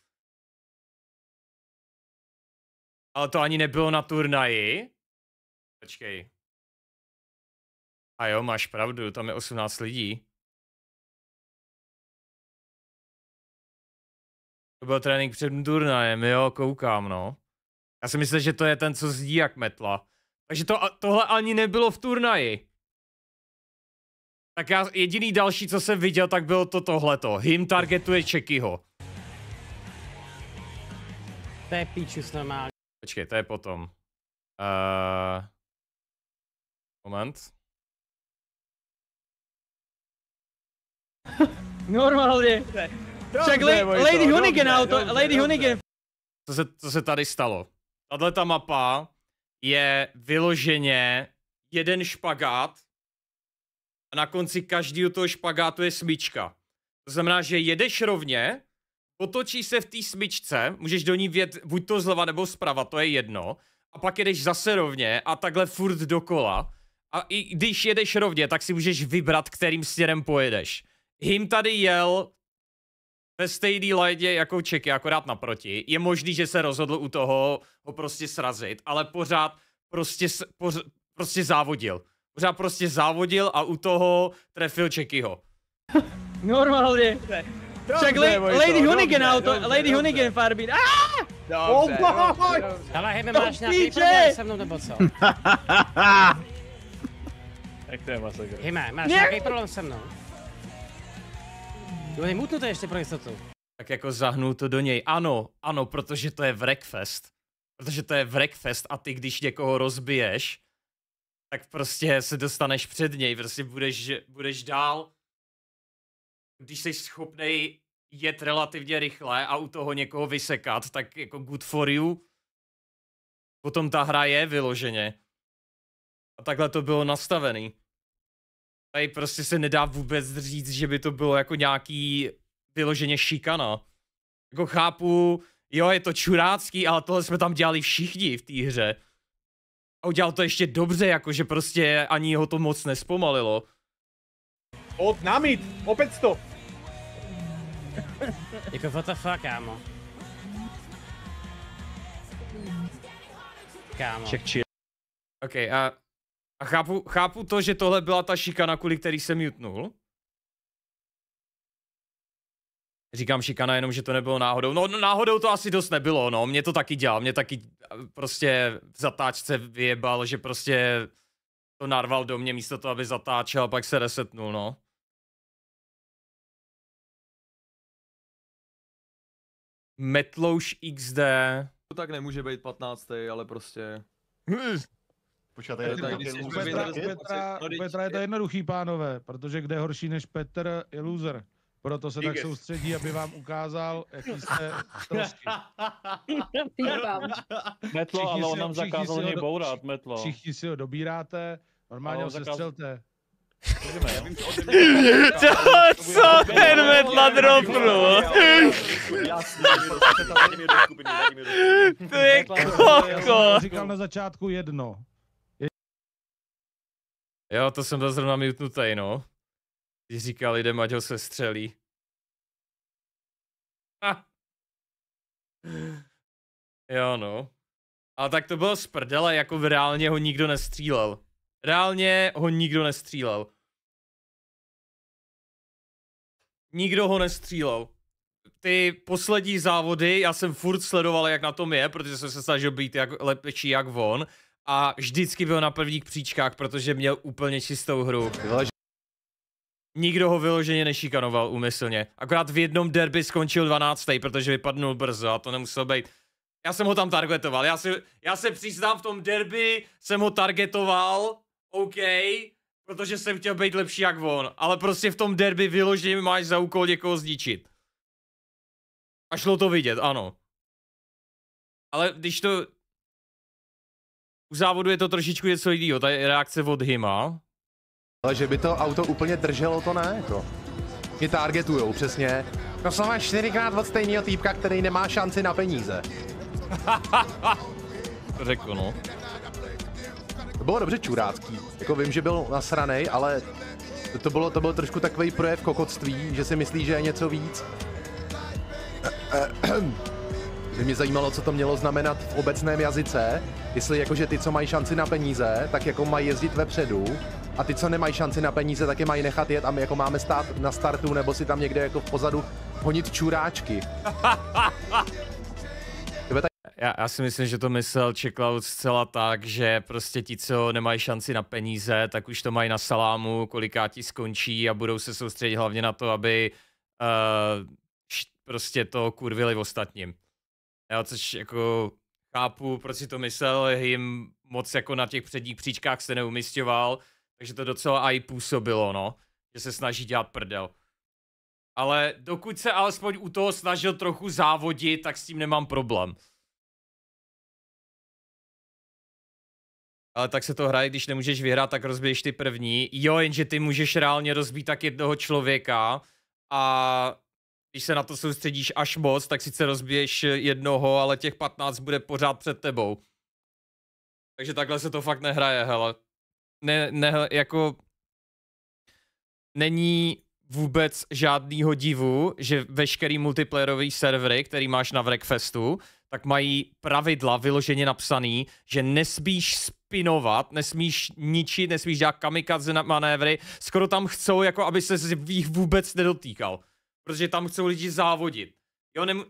Ale to ani nebylo na turnaji. Počkej. A jo, máš pravdu, tam je 18 lidí. To byl trénink před turnajem, jo, koukám, no. Já si myslím, že to je ten, co zdí jak metla. Takže to, tohle ani nebylo v turnaji. Tak já jediný další, co jsem viděl, tak bylo to tohleto. Him targetuje Čekyho. To je píču normálně. Počkej, to je potom. Uh, moment. Normálně. Však la Lady Hunigan auto, Lady Hunigan. Co se, co se tady stalo? Tahle ta mapa je vyloženě jeden špagát a na konci každého toho špagátu je smyčka. To znamená, že jedeš rovně, otočí se v té smyčce, můžeš do ní vjet buď to zleva nebo zprava, to je jedno, a pak jedeš zase rovně a takhle furt dokola. A i když jedeš rovně, tak si můžeš vybrat, kterým směrem pojedeš. Him tady jel ve stejný ledě jako Čeky, akorát naproti. Je možný, že se rozhodl u toho ho prostě srazit, ale pořád prostě, poř, prostě závodil. Pořád prostě závodil a u toho trefil Čekyho. Normálně. Však la Lady to, Hunigan dobře, auto, dobře, Lady dobře. Hunigan farbí. Ah! oh dobře, dobře. Ale hebe, máš nějaký problém se mnou nebo co? Jak to je masakr? Hej, máš nějaký problém se mnou? Jo, je mutnuté ještě pro jistotu. Tak jako zahnu to do něj. Ano, ano, protože to je wreckfest. Protože to je wreckfest a ty, když někoho rozbiješ, tak prostě se dostaneš před něj, prostě budeš, budeš dál když jsi schopný jet relativně rychle a u toho někoho vysekat, tak jako good for you. Potom ta hra je vyloženě. A takhle to bylo nastavený. Tady prostě se nedá vůbec říct, že by to bylo jako nějaký vyloženě šikana. Jako chápu, jo, je to čurácký, ale tohle jsme tam dělali všichni v té hře. A udělal to ještě dobře, jakože prostě ani ho to moc nespomalilo. Od Namit, opět to you can what the fuck, kámo. Kámo. Check chill. OK, a, a chápu, chápu to, že tohle byla ta šikana, kvůli který jsem mutnul. Říkám šikana jenom, že to nebylo náhodou. No, no náhodou to asi dost nebylo, no. Mě to taky dělal, mě taky eh, prostě v zatáčce vyjebal, že prostě to narval do mě místo toho, aby zatáčel, pak se resetnul, no. Metlouš XD. To tak nemůže být 15. ale prostě... Počkat, je to u prostě- no, Petra, je to jednoduchý, pánové, protože kde horší než Petr je loser. Proto se tak soustředí, aby vám ukázal, jaký jste trosky. Metlo, ale on nám zakázal něj bourat, metlo. Všichni si ho dobíráte, normálně ho sestřelte. Co, co ten vedla dropnu? To je koko. Říkal na začátku jedno. Jo, to jsem byl zrovna mutnutej, no. Když říkal lidem, ať ho se střelí. Ah. Jo, no. A tak to bylo z prdele, jako v reálně ho nikdo nestřílel. Reálně ho nikdo nestřílel. nikdo ho nestřílel. Ty poslední závody, já jsem furt sledoval, jak na tom je, protože jsem se snažil být jak, lepší jak on a vždycky byl na prvních příčkách, protože měl úplně čistou hru. Nikdo ho vyloženě nešikanoval úmyslně. Akorát v jednom derby skončil 12. protože vypadnul brzo a to nemuselo být. Já jsem ho tam targetoval, já, si, já se přiznám v tom derby, jsem ho targetoval, OK, Protože jsem chtěl být lepší jak on, ale prostě v tom derby vyložím máš za úkol někoho zničit. A šlo to vidět, ano. Ale když to... U závodu je to trošičku něco jiného, ta je reakce od Hima. Ale že by to auto úplně drželo, to ne, jako. Mě targetujou, přesně. No jsou máš čtyřikrát od stejného týpka, který nemá šanci na peníze. Řekl, no to bylo dobře čurácký. Jako vím, že byl nasraný, ale to bylo, to bylo trošku takový projev kokotství, že si myslí, že je něco víc. By mě zajímalo, co to mělo znamenat v obecném jazyce, jestli jakože ty, co mají šanci na peníze, tak jako mají jezdit vepředu a ty, co nemají šanci na peníze, tak je mají nechat jet a my jako máme stát na startu nebo si tam někde jako v pozadu honit čuráčky já, já si myslím, že to myslel Čeklaut zcela tak, že prostě ti, co nemají šanci na peníze, tak už to mají na salámu, ti skončí a budou se soustředit hlavně na to, aby uh, prostě to kurvili v ostatním. Já což jako chápu, proč si to myslel, jim moc jako na těch předních příčkách se neumistoval, takže to docela i působilo, no, že se snaží dělat prdel. Ale dokud se alespoň u toho snažil trochu závodit, tak s tím nemám problém. Ale tak se to hraje, když nemůžeš vyhrát, tak rozbiješ ty první. Jo, jenže ty můžeš reálně rozbít tak jednoho člověka a když se na to soustředíš až moc, tak sice rozbiješ jednoho, ale těch 15 bude pořád před tebou. Takže takhle se to fakt nehraje, hele. Ne, ne, jako... Není vůbec žádného divu, že veškerý multiplayerový servery, který máš na Wreckfestu, tak mají pravidla vyloženě napsaný, že nesmíš spinovat, nesmíš ničit, nesmíš dělat kamikadze na manévry, skoro tam chcou, jako aby se jich vůbec nedotýkal, protože tam chcou lidi závodit. Jo, nem,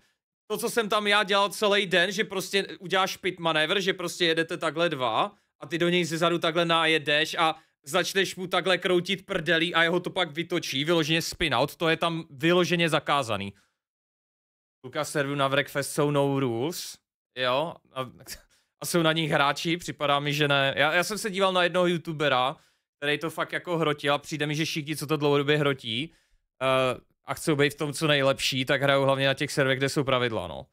to, co jsem tam já dělal celý den, že prostě uděláš pit manévr, že prostě jedete takhle dva a ty do něj zezadu takhle najedeš a začneš mu takhle kroutit prdelí a jeho to pak vytočí, vyloženě spinout, to je tam vyloženě zakázaný. Luka servu na Wreckfest jsou no rules, jo, a a jsou na nich hráči, připadá mi, že ne. Já, já jsem se díval na jednoho youtubera, který to fakt jako hrotil a přijde mi, že všichni, co to dlouhodobě hrotí uh, a chcou být v tom co nejlepší, tak hrajou hlavně na těch serverech, kde jsou pravidla, no.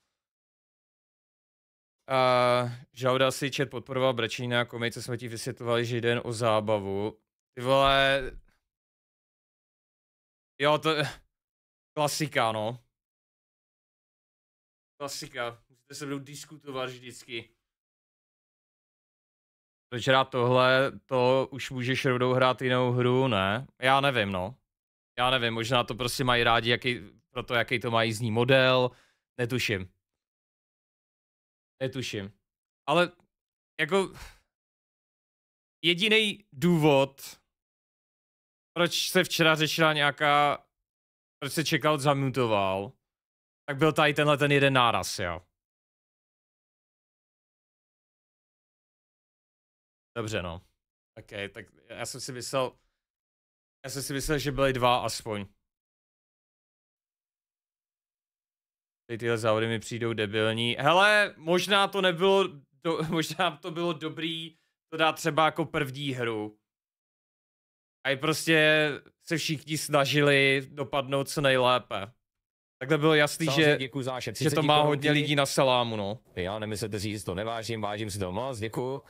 Uh, Žauda si čet podporoval brečení jako my, co jsme ti vysvětlovali, že jde o zábavu. Ty vole... Jo, to... Klasika, no. Klasika. Musíte se budou diskutovat vždycky. Proč hrát tohle, to už můžeš rovnou hrát jinou hru, ne? Já nevím, no. Já nevím, možná to prostě mají rádi, jaký, proto jaký to mají zní model, netuším. Netuším. Ale jako jediný důvod, proč se včera řešila nějaká, proč se čekal zamutoval, tak byl tady tenhle ten jeden náraz, jo. Dobře, no. Ok, tak já jsem si myslel, já jsem si myslel, že byly dva aspoň. Teď tyhle závody mi přijdou debilní. Hele, možná to nebylo, do, možná to bylo dobrý to dá třeba jako první hru. A i prostě se všichni snažili dopadnout co nejlépe. Takhle bylo jasný, že, děkuji za že to má hodně lidí na salámu, no. Já nemyslete si, to nevážím, vážím si to moc, Děkuji.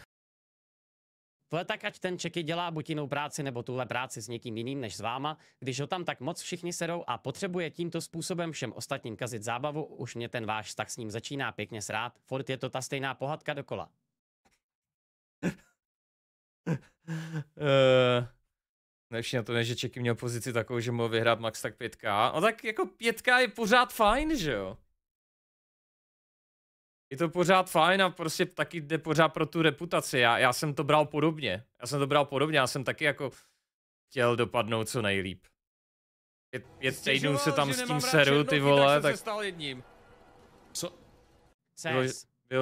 Vole, tak ať ten čeky dělá buď jinou práci nebo tuhle práci s někým jiným než s váma, když ho tam tak moc všichni serou a potřebuje tímto způsobem všem ostatním kazit zábavu, už mě ten váš tak s ním začíná pěkně srát, furt je to ta stejná pohádka dokola. uh... Eh, Nevším na to, ne, že Čeky měl pozici takovou, že mohl vyhrát max tak 5k. No tak jako 5k je pořád fajn, že jo? je to pořád fajn a prostě taky jde pořád pro tu reputaci. Já, já jsem to bral podobně. Já jsem to bral podobně, já jsem taky jako chtěl dopadnout co nejlíp. Pět, pět týdnů se tam s tím seru, ty vole, tak... Stal jedním. Co?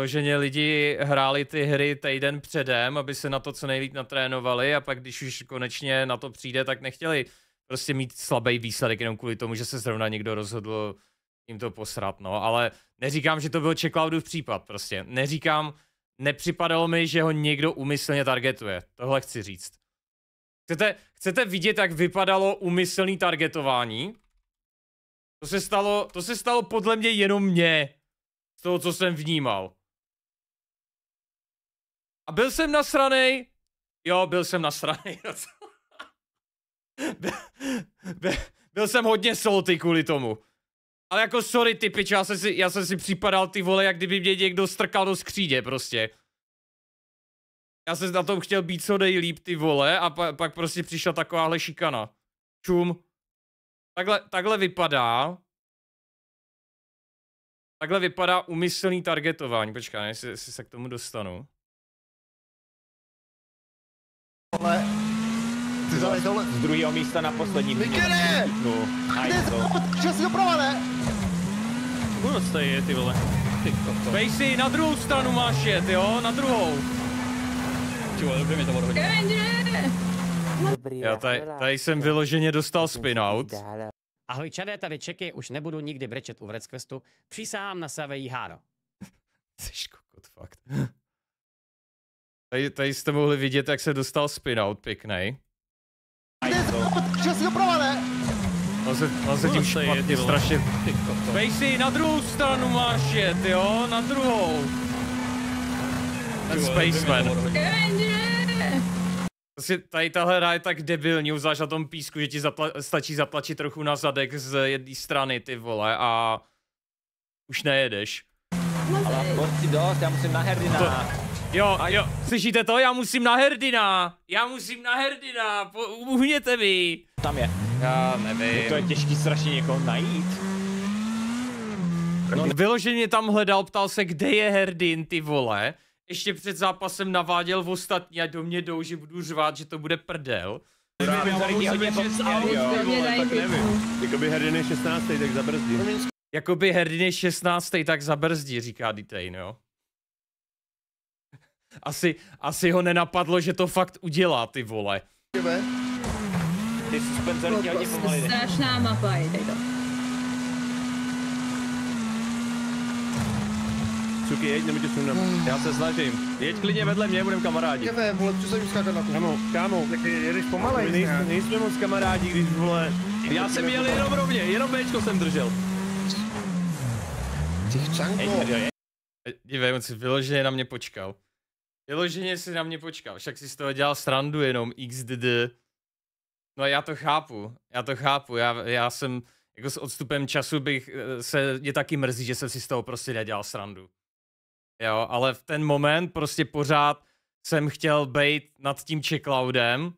že mě lidi hráli ty hry týden předem, aby se na to co nejlíp natrénovali a pak když už konečně na to přijde, tak nechtěli prostě mít slabý výsledek jenom kvůli tomu, že se zrovna někdo rozhodl jim to posrat, no, ale neříkám, že to byl Checkloudův případ, prostě. Neříkám, nepřipadalo mi, že ho někdo úmyslně targetuje. Tohle chci říct. Chcete, chcete vidět, jak vypadalo úmyslné targetování? To se stalo, to se stalo podle mě jenom mě. Z toho, co jsem vnímal. A byl jsem nasranej? Jo, byl jsem nasranej. byl, byl, byl jsem hodně solty kvůli tomu. Ale jako sorry ty pič, já jsem si, já jsem si připadal ty vole, jak kdyby mě někdo strkal do skříně prostě. Já jsem na tom chtěl být co nejlíp ty vole a pa, pak prostě přišla takováhle šikana. Čum. Takhle, takhle vypadá. Takhle vypadá umyslný targetování. Počkej, jestli, jestli se k tomu dostanu. Z druhého místa na poslední Mikene! No, Kde jsi? doprava, ne? Budu je, ty vole. Spacey, na druhou stranu máš jet, jo? Na druhou. Čuva, dobře mi to odhodí. Já tady, tady jsem vyloženě dostal spinout. Ahoj čadé, tady Čeky, už nebudu nikdy brečet u Vreckvestu. Přísahám na sebe Háno. Jsi kokot, fakt. Tady, tady jste mohli vidět, jak se dostal spinout, pěknej. On se, on se tím špatně strašně... Spacey, na druhou stranu máš jet, jo? Na druhou. Ten Spaceman. Prostě tady tahle hra je tak debilní, uzvlášť na tom písku, že ti zapla stačí zaplačit trochu na zadek z jedné strany, ty vole, a... Už nejedeš. Ale dost, já musím na herdina. To... Jo, a jo, slyšíte to? Já musím na Herdina. Já musím na Herdina. uhněte mi. Tam je. Já nevím. Je to je těžký strašně někoho najít. No, vyloženě tam hledal, ptal se, kde je Herdin, ty vole. Ještě před zápasem naváděl v ostatní a do mě jdou, že budu řvát, že to bude prdel. Jakoby Herdin je 16, tak zabrzdí. Jakoby Herdin je 16, tak zabrzdí, říká Detain, jo asi, asi ho nenapadlo, že to fakt udělá, ty vole. Ty suspenzory tě hodně pomaly. Strašná mapa, jdej to. Cuky, jeď, nebo tě Já se snažím. Jeď klidně vedle mě, budem kamarádi. Jebe, vole, co jim skákat na to. Kámo, kámo. Tak jedeš pomalej. Nejsme, nejsme moc kamarádi, když vole. Já jsem jel jenom rovně, jenom Bčko jsem držel. Ty chcanko. Dívej, on si vyloženě na mě počkal. Vyloženě si na mě počkal, však si z toho dělal srandu jenom xdd. No já to chápu, já to chápu, já, já jsem, jako s odstupem času bych eh, se, mě taky mrzí, že jsem si z toho prostě nedělal srandu. Jo, ale v ten moment prostě pořád jsem chtěl být nad tím checkloudem,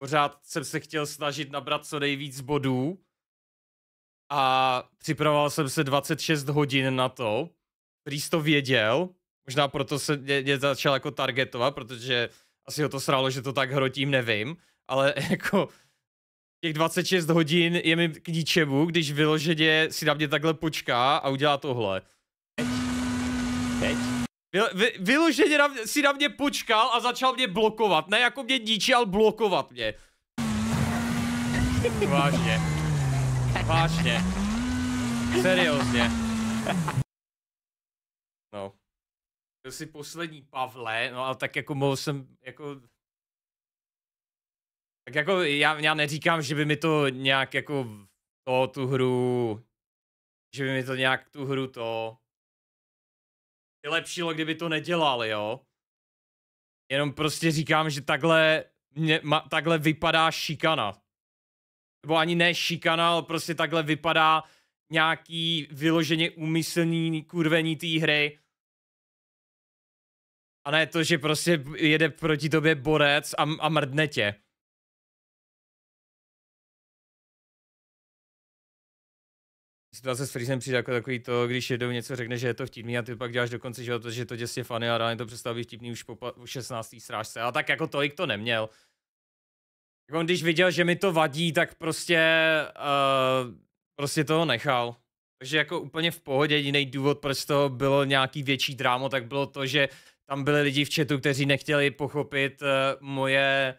pořád jsem se chtěl snažit nabrat co nejvíc bodů a připravoval jsem se 26 hodin na to, prý to věděl, Možná proto se mě, mě začal jako targetovat, protože asi ho to srálo, že to tak hrotím, nevím. Ale jako těch 26 hodin je mi k ničemu, když vyloženě si na mě takhle počká a udělá tohle. Teď. Vy, vy, vyloženě na, mě, si na mě počkal a začal mě blokovat. Ne jako mě ničí, ale blokovat mě. Vážně. Vážně. Seriózně. No si poslední Pavle, no a tak jako mohl jsem, jako... Tak jako já, já neříkám, že by mi to nějak jako to, tu hru, že by mi to nějak tu hru to vylepšilo, kdyby to nedělal, jo. Jenom prostě říkám, že takhle, mě, ma, takhle vypadá šikana. Nebo ani ne šikana, ale prostě takhle vypadá nějaký vyloženě úmyslný kurvení té hry a ne to, že prostě jede proti tobě borec a, a mrdne tě. Situace s Freezem přijde jako takový to, když jedou něco, řekne, že je to vtipný a ty pak děláš do konce je že to děsně fany a reálně to představí vtipný už po, po 16. srážce. A tak jako tolik to neměl. Tak on když viděl, že mi to vadí, tak prostě, uh, prostě toho nechal. Takže jako úplně v pohodě, jediný důvod, proč toho bylo nějaký větší drámo, tak bylo to, že tam byli lidi v chatu, kteří nechtěli pochopit uh, moje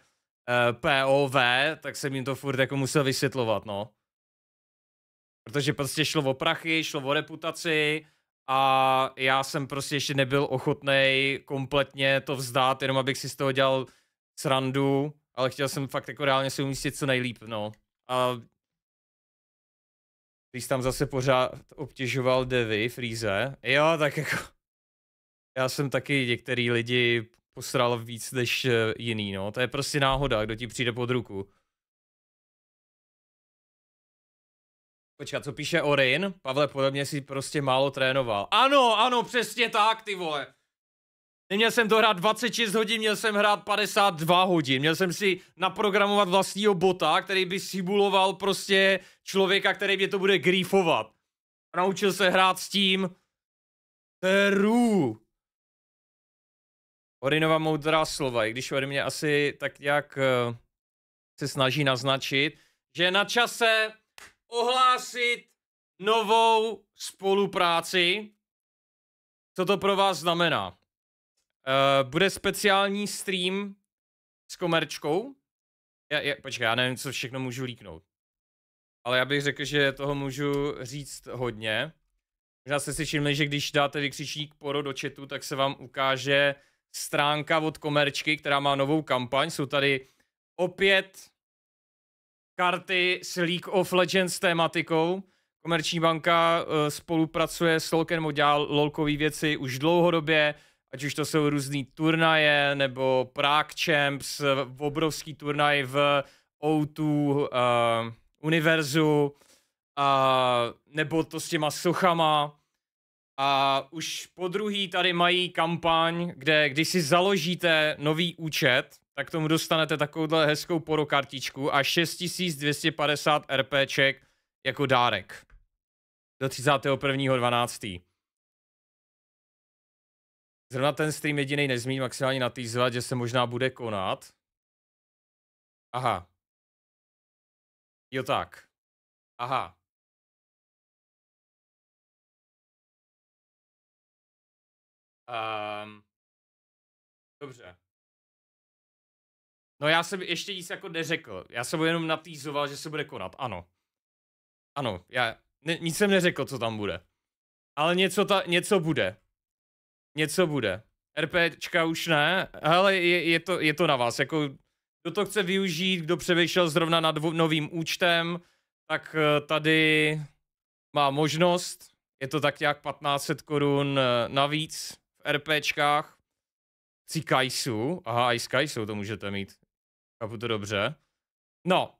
uh, eh, POV, tak jsem jim to furt jako musel vysvětlovat, no. Protože prostě šlo o prachy, šlo o reputaci a já jsem prostě ještě nebyl ochotný kompletně to vzdát, jenom abych si z toho dělal srandu, ale chtěl jsem fakt jako reálně si umístit co nejlíp, no. A když tam zase pořád obtěžoval Devi, Freeze, jo, tak jako já jsem taky některý lidi posral víc než eh, jiný, no. To je prostě náhoda, kdo ti přijde pod ruku. Počkat, co píše Orin? Pavle, podle mě si prostě málo trénoval. Ano, ano, přesně tak, ty vole. Neměl jsem to hrát 26 hodin, měl jsem hrát 52 hodin. Měl jsem si naprogramovat vlastního bota, který by simuloval prostě člověka, který mě to bude grifovat. Naučil se hrát s tím. Teru. Orinova moudrá slova, i když ode mě asi tak nějak uh, se snaží naznačit, že na čase ohlásit novou spolupráci. Co to pro vás znamená? Uh, bude speciální stream s komerčkou. Já, já, počkej, já nevím, co všechno můžu líknout. Ale já bych řekl, že toho můžu říct hodně. Možná jste si všimli, že když dáte vykřičník poro do chatu, tak se vám ukáže stránka od komerčky, která má novou kampaň. Jsou tady opět karty s League of Legends tématikou. Komerční banka uh, spolupracuje s Lolkem, dělal lolkový věci už dlouhodobě, ať už to jsou různý turnaje, nebo Prague Champs, obrovský turnaj v O2 uh, eh, univerzu, uh, nebo to s těma sochama. A už po druhý tady mají kampaň, kde když si založíte nový účet, tak tomu dostanete takovouhle hezkou porokartičku a 6250 RPček jako dárek. Do 31.12. Zrovna ten stream jediný nezmíním, maximálně natýzvat, že se možná bude konat. Aha. Jo tak. Aha. Um, dobře. No já jsem ještě nic jako neřekl. Já jsem jenom natýzoval, že se bude konat. Ano. Ano, já ne, nic jsem neřekl, co tam bude. Ale něco, ta, něco bude. Něco bude. RPčka už ne. ale je, je, to, je to na vás. Jako, kdo to chce využít, kdo převyšel zrovna nad novým účtem, tak eh, tady má možnost. Je to tak nějak 1500 korun eh, navíc. RPčkách. Chci Kaisu. Aha, i s Kaisou to můžete mít. A to dobře. No.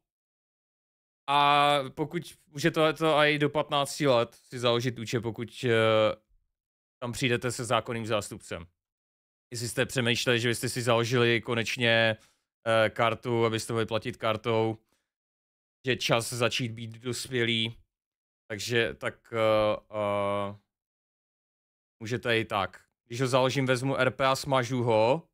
A pokud může to, to i do 15 let si založit účet, pokud uh, tam přijdete se zákonným zástupcem. Jestli jste přemýšleli, že byste si založili konečně uh, kartu, abyste mohli platit kartou, že čas začít být dospělý, takže tak uh, uh, můžete i tak. Když ho založím, vezmu RP a smažu ho.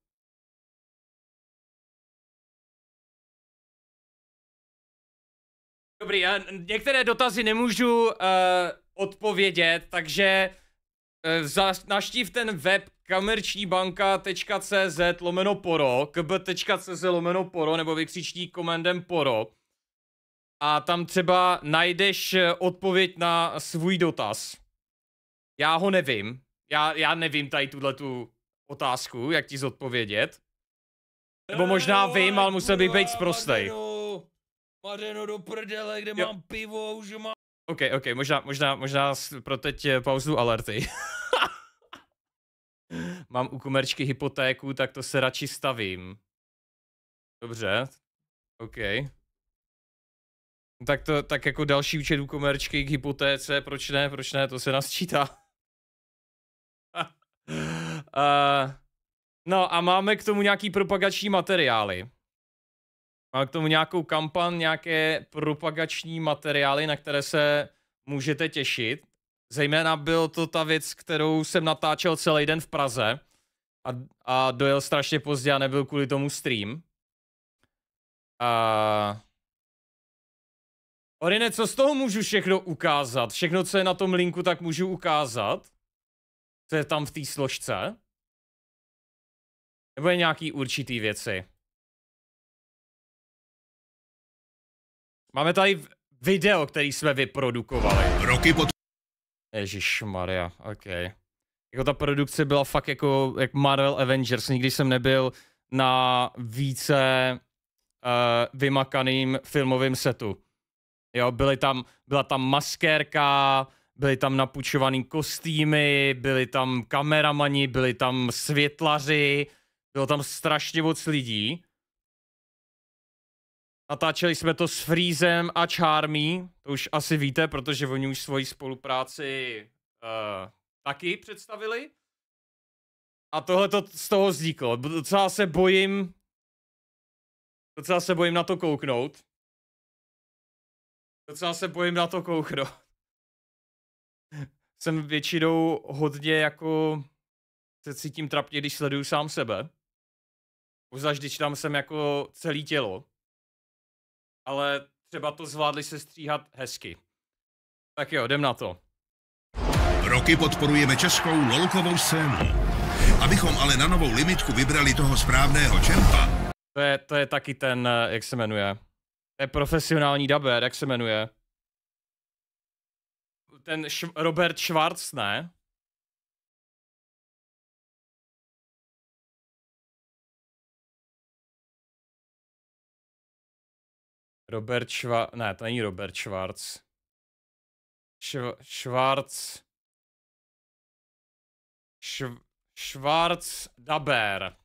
Dobrý, já některé dotazy nemůžu uh, odpovědět, takže uh, naštív ten web kamerčníbanka.cz lomeno poro, kb.cz lomeno poro, nebo vykřičtí komendem poro. A tam třeba najdeš eh, odpověď na svůj dotaz. Já ho nevím, já, já nevím tady tuhle tu otázku, jak ti zodpovědět. Nebo možná vím, ale musel bych být zprostej. Mařeno do prdele, kde jo. mám pivo, už mám... Ok, ok, možná, možná, možná pro teď eh, pauzu alerty. mám u komerčky hypotéku, tak to se radši stavím. Dobře, ok. Tak to, tak jako další účet u komerčky k hypotéce, proč ne, proč ne, to se nasčítá. Uh, no a máme k tomu nějaký propagační materiály. Máme k tomu nějakou kampan, nějaké propagační materiály, na které se můžete těšit. Zejména byl to ta věc, kterou jsem natáčel celý den v Praze a, a dojel strašně pozdě a nebyl kvůli tomu stream. A... Eh, Orine, co z toho můžu všechno ukázat? Všechno, co je na tom linku, tak můžu ukázat co je tam v té složce? Nebo je nějaký určitý věci? Máme tady video, který jsme vyprodukovali. Roky pot- Ježíš Maria, OK. Jako ta produkce byla fakt jako jak Marvel Avengers. Nikdy jsem nebyl na více uh, vymakaným filmovým setu. Jo, byly tam, byla tam maskérka, byly tam napůjčovaný kostýmy, byli tam kameramani, byli tam světlaři, bylo tam strašně moc lidí. Natáčeli jsme to s Freezem a Charmy, to už asi víte, protože oni už svoji spolupráci uh, taky představili. A tohle to z toho vzniklo. Docela se bojím, docela se bojím na to kouknout. Docela se bojím na to kouknout jsem většinou hodně jako se cítím trapně, když sleduju sám sebe. Uzaž, když tam jsem jako celý tělo. Ale třeba to zvládli se stříhat hezky. Tak jo, jdem na to. Roky podporujeme českou lolkovou scénu. Abychom ale na novou limitku vybrali toho správného čempa. To je, to je taky ten, eh, jak se jmenuje. To je profesionální daber, jak se jmenuje ten Š- Robert Schwartz, ne? Robert Schwartz, ne, to není Robert Schwartz. Šv- Schwartz. Šv- Schwartz Daber.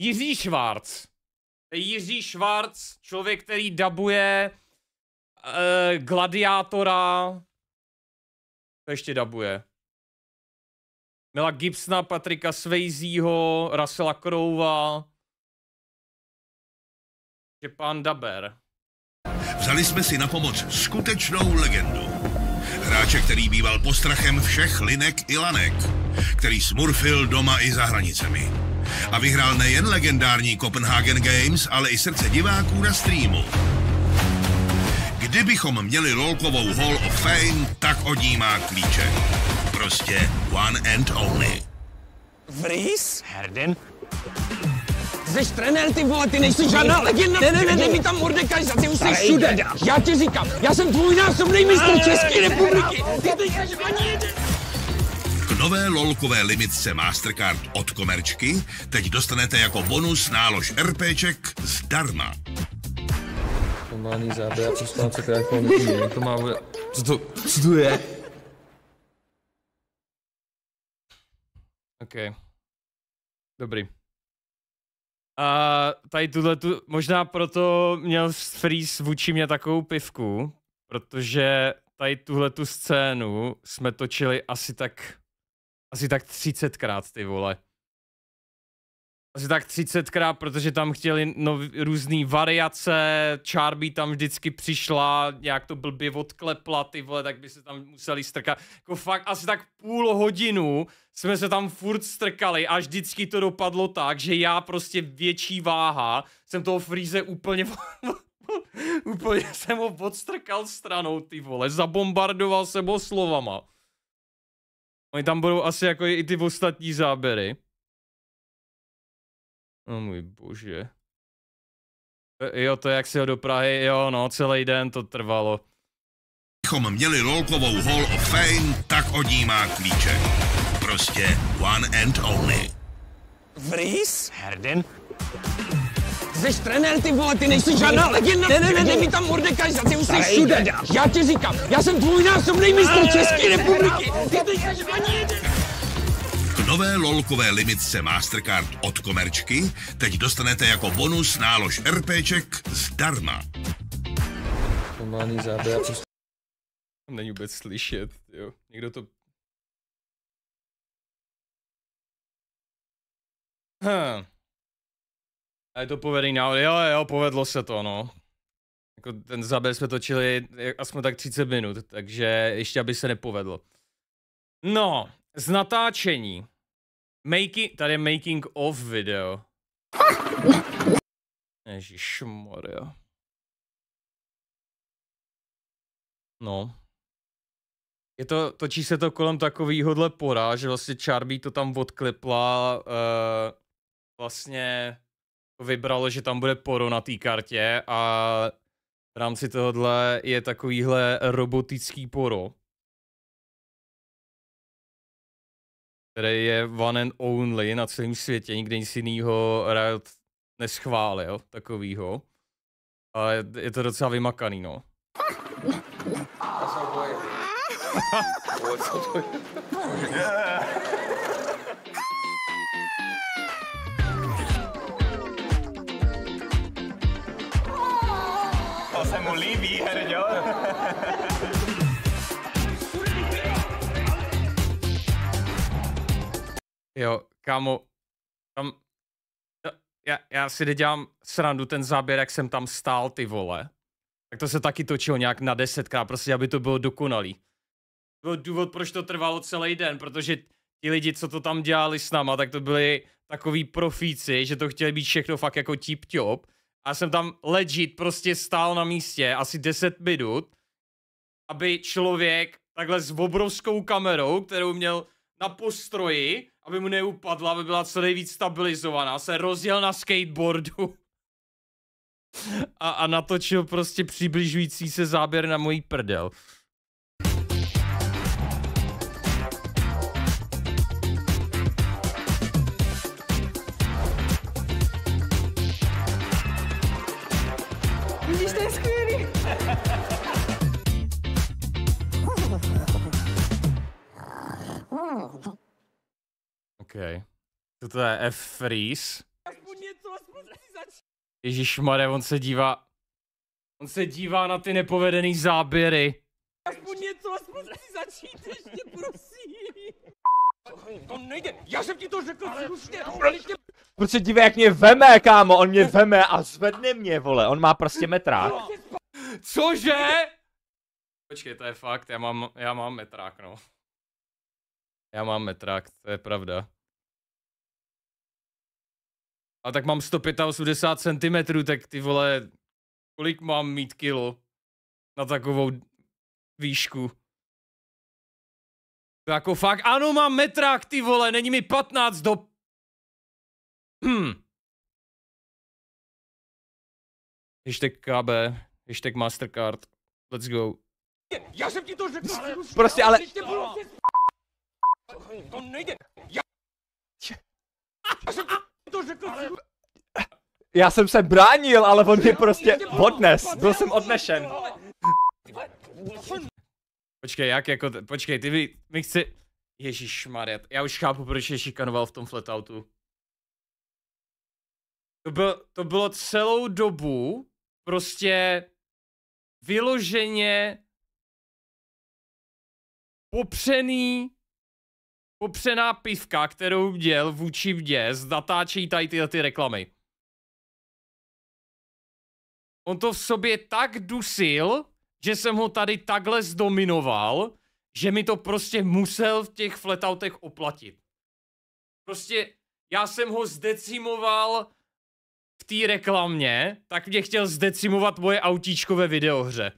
Jiří Schwartz. Jiří Schwartz, člověk, který dabuje uh, Gladiátora, to ještě dabuje. Mela Gibsona, Patrika Swayzeho, Rasela Krouva. Je pán Daber. Vzali jsme si na pomoc skutečnou legendu. Hráče, který býval postrachem všech linek i lanek, který smurfil doma i za hranicemi. A vyhrál nejen legendární Copenhagen Games, ale i srdce diváků na streamu. Kdybychom měli lolkovou Hall of Fame, tak od ní má klíče. Prostě one and only. Vries? Herden? Jsi trenér, ty vole, ty nejsi žádná legenda. Ne, ne, ne, ne, tam Mordekaj, za ty už jsi všude. Já ti říkám, já jsem násobný mistr České republiky. Ty ty ani jeden. K nové lolkové limitce Mastercard od komerčky teď dostanete jako bonus nálož RPček zdarma. Normální záběr, já přestávám se krát kolem jako to má bude... Co to, co to je? OK. Dobrý. A tady tuhle tu, možná proto měl Freeze vůči mě takovou pivku, protože tady tuhle tu scénu jsme točili asi tak, asi tak 30krát ty vole asi tak 30krát, protože tam chtěli nov, různý variace, Charby tam vždycky přišla, nějak to blbě odklepla, ty vole, tak by se tam museli strkat. Jako fakt asi tak půl hodinu jsme se tam furt strkali a vždycky to dopadlo tak, že já prostě větší váha, jsem toho Freeze úplně úplně jsem ho odstrkal stranou, ty vole, zabombardoval jsem ho slovama. Oni tam budou asi jako i ty ostatní záběry. O no, můj bože. E, jo, to jak si ho do Prahy, jo no, celý den to trvalo. Kdybychom měli lolkovou Hall of Fame, tak od ní má klíče. Prostě one and only. Vries? Herdin? Jseš trenér, ty vole, ty nejsi žádná legenda. Ne, ne, ne, ne, mi tam Mordekaj ty už jsi všude. Já ti říkám, já jsem dvojnásobný mistr České republiky. Ty teď ani jeden nové lolkové limitce Mastercard od Komerčky teď dostanete jako bonus nálož RPček zdarma. Normální Není vůbec slyšet, jo. Někdo to... Hm. A je to povedený na... Jo, jo, povedlo se to, no. Jako ten záběr jsme točili aspoň tak 30 minut, takže ještě aby se nepovedlo. No, z natáčení. Making, tady je making of video. Ježišmarja. No. Je to, točí se to kolem takovýhodle pora, že vlastně Charby to tam odklepla, uh, eh, vlastně vybralo, že tam bude poro na té kartě a v rámci tohohle je takovýhle robotický poro. který je one and only na celém světě, nikde nic jiného Riot neschválil takovýho. A je to docela vymakaný, no. To se mu líbí, herďo. Jo, kámo, tam, no, já, já si nedělám srandu, ten záběr, jak jsem tam stál, ty vole. Tak to se taky točilo nějak na desetkrát, prostě, aby to bylo dokonalý. Byl důvod, proč to trvalo celý den, protože ti lidi, co to tam dělali s náma, tak to byli takový profíci, že to chtěli být všechno fakt jako tip-top. A já jsem tam legit prostě stál na místě asi 10 minut, aby člověk takhle s obrovskou kamerou, kterou měl na postroji, aby mu neupadla, aby byla co nejvíc stabilizovaná, se rozjel na skateboardu a, a natočil prostě přibližující se záběr na mojí prdel. Počkej. Toto je F freeze. Ježíš Mare, on se dívá. On se dívá na ty nepovedený záběry. Aspoň něco, aspoň si začít ještě, prosím. To nejde, já jsem ti to řekl, slušně, tě... se dívá, jak mě veme, kámo, on mě veme a zvedne mě, vole, on má prostě metrák. Cože? Počkej, to je fakt, já mám, já mám metrák, no. Já mám metrák, to je pravda. A tak mám 185 cm, tak ty vole, kolik mám mít kilo na takovou výšku? To jako fakt, ano, mám metrák, ty vole, není mi 15 do... Hm. Hashtag KB, hashtag Mastercard, let's go. Já jsem ti to řekl, prostě, ale... Prostě, ale... To nejde, já... Já jsem to řekl ale... Já jsem se bránil, ale on mě prostě odnes. Byl jsem odnešen. Počkej, jak jako, počkej, ty mi, mi chci... Ježíš Maria, já už chápu, proč je šikanoval v tom flatoutu. To, byl, to bylo celou dobu prostě vyloženě popřený popřená pivka, kterou děl vůči vdě, zatáčí tady tyhle ty reklamy. On to v sobě tak dusil, že jsem ho tady takhle zdominoval, že mi to prostě musel v těch fletoutech oplatit. Prostě já jsem ho zdecimoval v té reklamě, tak mě chtěl zdecimovat moje autíčko ve videohře,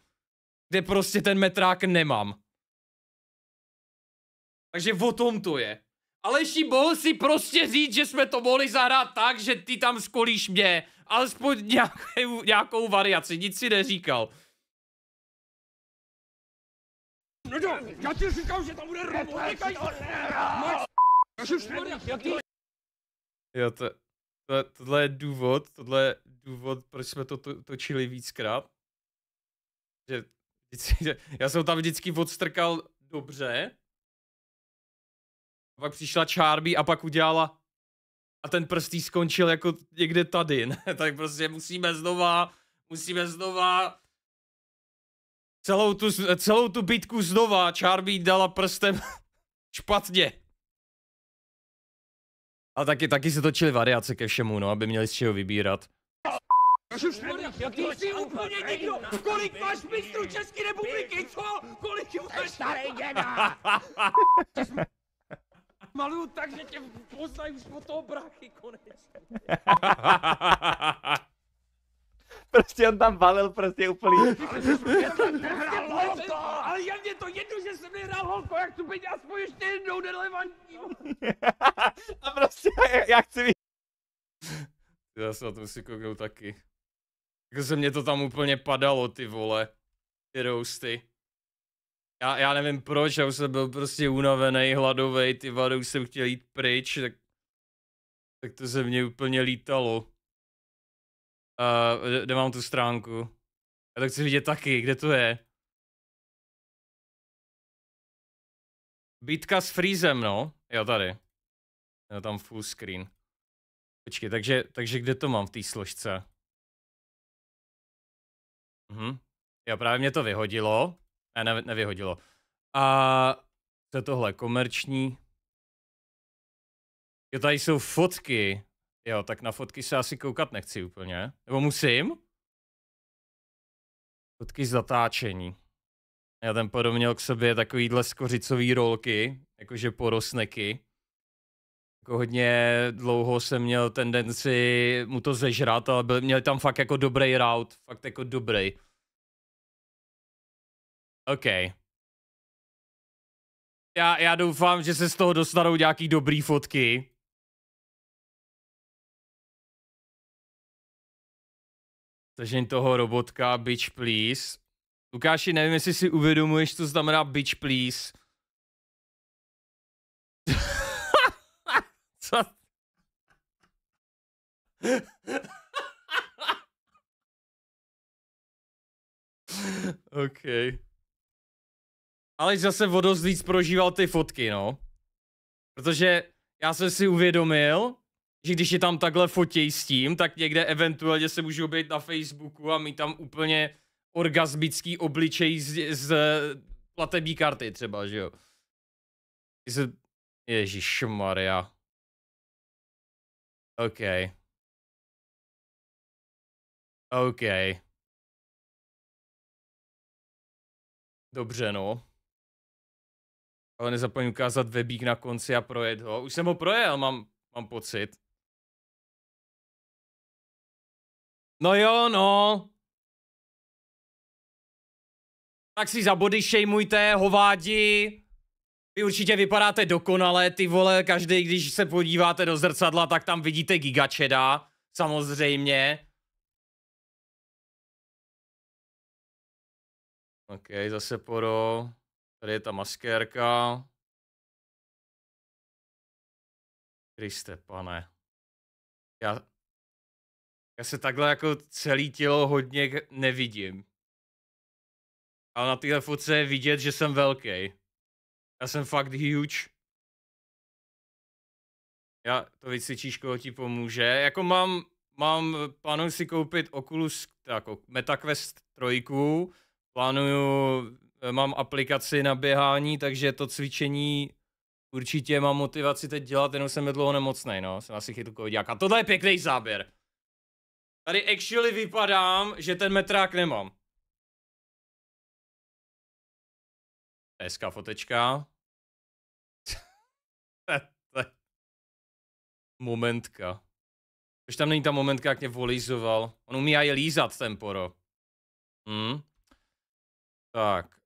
kde prostě ten metrák nemám. Takže o tom to je. Aleši, mohl si prostě říct, že jsme to mohli zahrát tak, že ty tam skolíš mě. Alespoň nějakou, nějakou variaci, nic si neříkal. No jo, já ti říkám, že tam bude robo, Jo, to, to, tohle je důvod, tohle je důvod, proč jsme to, to točili víckrát. Že, já jsem tam vždycky odstrkal dobře, a pak přišla Charby a pak udělala a ten prstý skončil jako někde tady, ne? tak prostě musíme znova, musíme znova celou tu, celou tu bitku znova Charby dala prstem špatně. A taky, taky se točily variace ke všemu, no, aby měli z čeho vybírat. Ty jsi úplně nikdo! Kolik máš mistrů České republiky, co? Kolik jich máš? Starý děda! Maluju tak, že tě poznají už po toho brachy konečně. prostě on tam valil prostě úplný. Prostě Ale já mě to jedno, že jsem nehrál holko, jak to být aspoň ještě jednou relevantní. A prostě já, já chci vidět. Já se na to si kouknu taky. Jako se mě to tam úplně padalo, ty vole. Ty rousty já, já nevím proč, já už jsem byl prostě unavený, hladový, ty vado, už jsem chtěl jít pryč, tak, tak to se mně úplně lítalo. Uh, kde, kde mám tu stránku? Já to chci vidět taky, kde to je? Bitka s Freezem, no. Jo, tady. Jo, tam full screen. Počkej, takže, takže kde to mám v té složce? Mhm. Jo, právě mě to vyhodilo. Ne, ne, nevyhodilo. A to je tohle? Komerční? Jo, tady jsou fotky. Jo, tak na fotky se asi koukat nechci úplně. Nebo musím? Fotky z zatáčení. Já ten podobně k sobě takovýhle skořicový rolky, jakože porosneky. Jako hodně dlouho jsem měl tendenci mu to zežrat, ale byl, měl tam fakt jako dobrý route, fakt jako dobrý. OK. Já, já doufám, že se z toho dostanou nějaký dobrý fotky. Zažeň toho robotka, bitch please. Lukáši, nevím, jestli si uvědomuješ, co znamená bitch please. co? okay. Ale zase o dost víc prožíval ty fotky, no. Protože já jsem si uvědomil, že když je tam takhle fotí s tím, tak někde eventuálně se můžou být na Facebooku a mít tam úplně orgasmický obličej z, z platební karty třeba, že jo. Ježíš Maria. OK. OK. Dobře, no ale nezapomeň ukázat webík na konci a projet ho. Už jsem ho projel, mám, mám pocit. No jo, no. Tak si za body šejmujte, hovádi. Vy určitě vypadáte dokonale, ty vole, každý, když se podíváte do zrcadla, tak tam vidíte gigačeda, samozřejmě. OK, zase poro. Tady je ta maskérka. Kriste, pane. Já, já se takhle jako celý tělo hodně nevidím. Ale na téhle fotce je vidět, že jsem velký. Já jsem fakt huge. Já, to koho ti pomůže. Jako mám, mám, plánuju si koupit Oculus, tak, jako MetaQuest 3, plánuju Eh, mám aplikaci na běhání, takže to cvičení určitě mám motivaci teď dělat, jenom jsem je dlouho nemocnej, no, jsem asi chytl covidiák. A tohle je pěkný záběr. Tady actually vypadám, že ten metrák nemám. Hezká fotečka. momentka. Proč tam není ta momentka, jak mě volizoval? On umí aj lízat ten poro. Hmm. Tak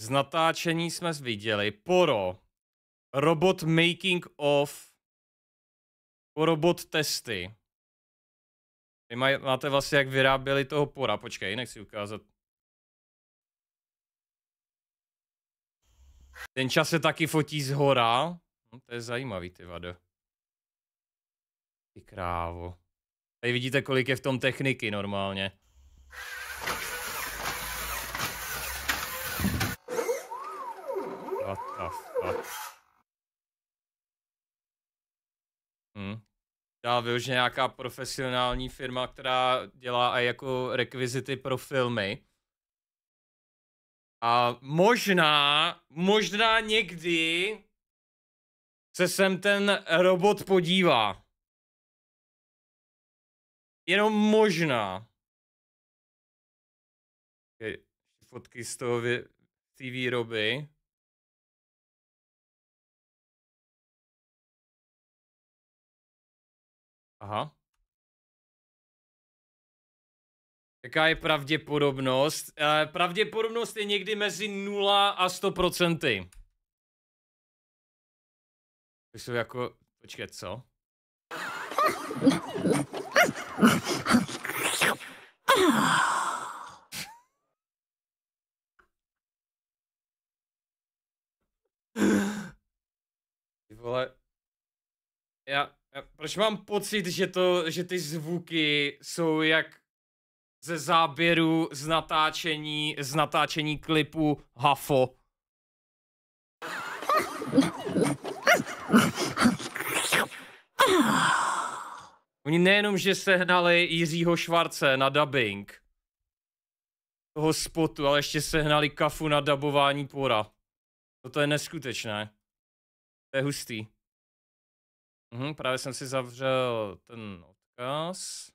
z natáčení jsme viděli Poro, robot making of, robot testy. Vy maj, máte vlastně, jak vyráběli toho Pora. Počkej, jinak si ukázat. Ten čas se taky fotí z hora. No, to je zajímavý, ty vado. Ty krávo. Tady vidíte, kolik je v tom techniky normálně. Kafka. Hm. Dá využít nějaká profesionální firma, která dělá i jako rekvizity pro filmy. A možná, možná někdy se sem ten robot podívá. Jenom možná. Fotky z toho vy, té výroby. Aha. Jaká je pravděpodobnost? Eh, pravděpodobnost je někdy mezi 0 a 100%. To jsou jako... Počkej, co? Ty vole... Já... Proč mám pocit, že, to, že ty zvuky jsou jak ze záběru z natáčení, z natáčení klipu Hafo? Oni nejenom, že sehnali Jiřího Švarce na dubbing toho spotu, ale ještě sehnali kafu na dabování pora. To je neskutečné. To je hustý. Mhm, právě jsem si zavřel ten odkaz.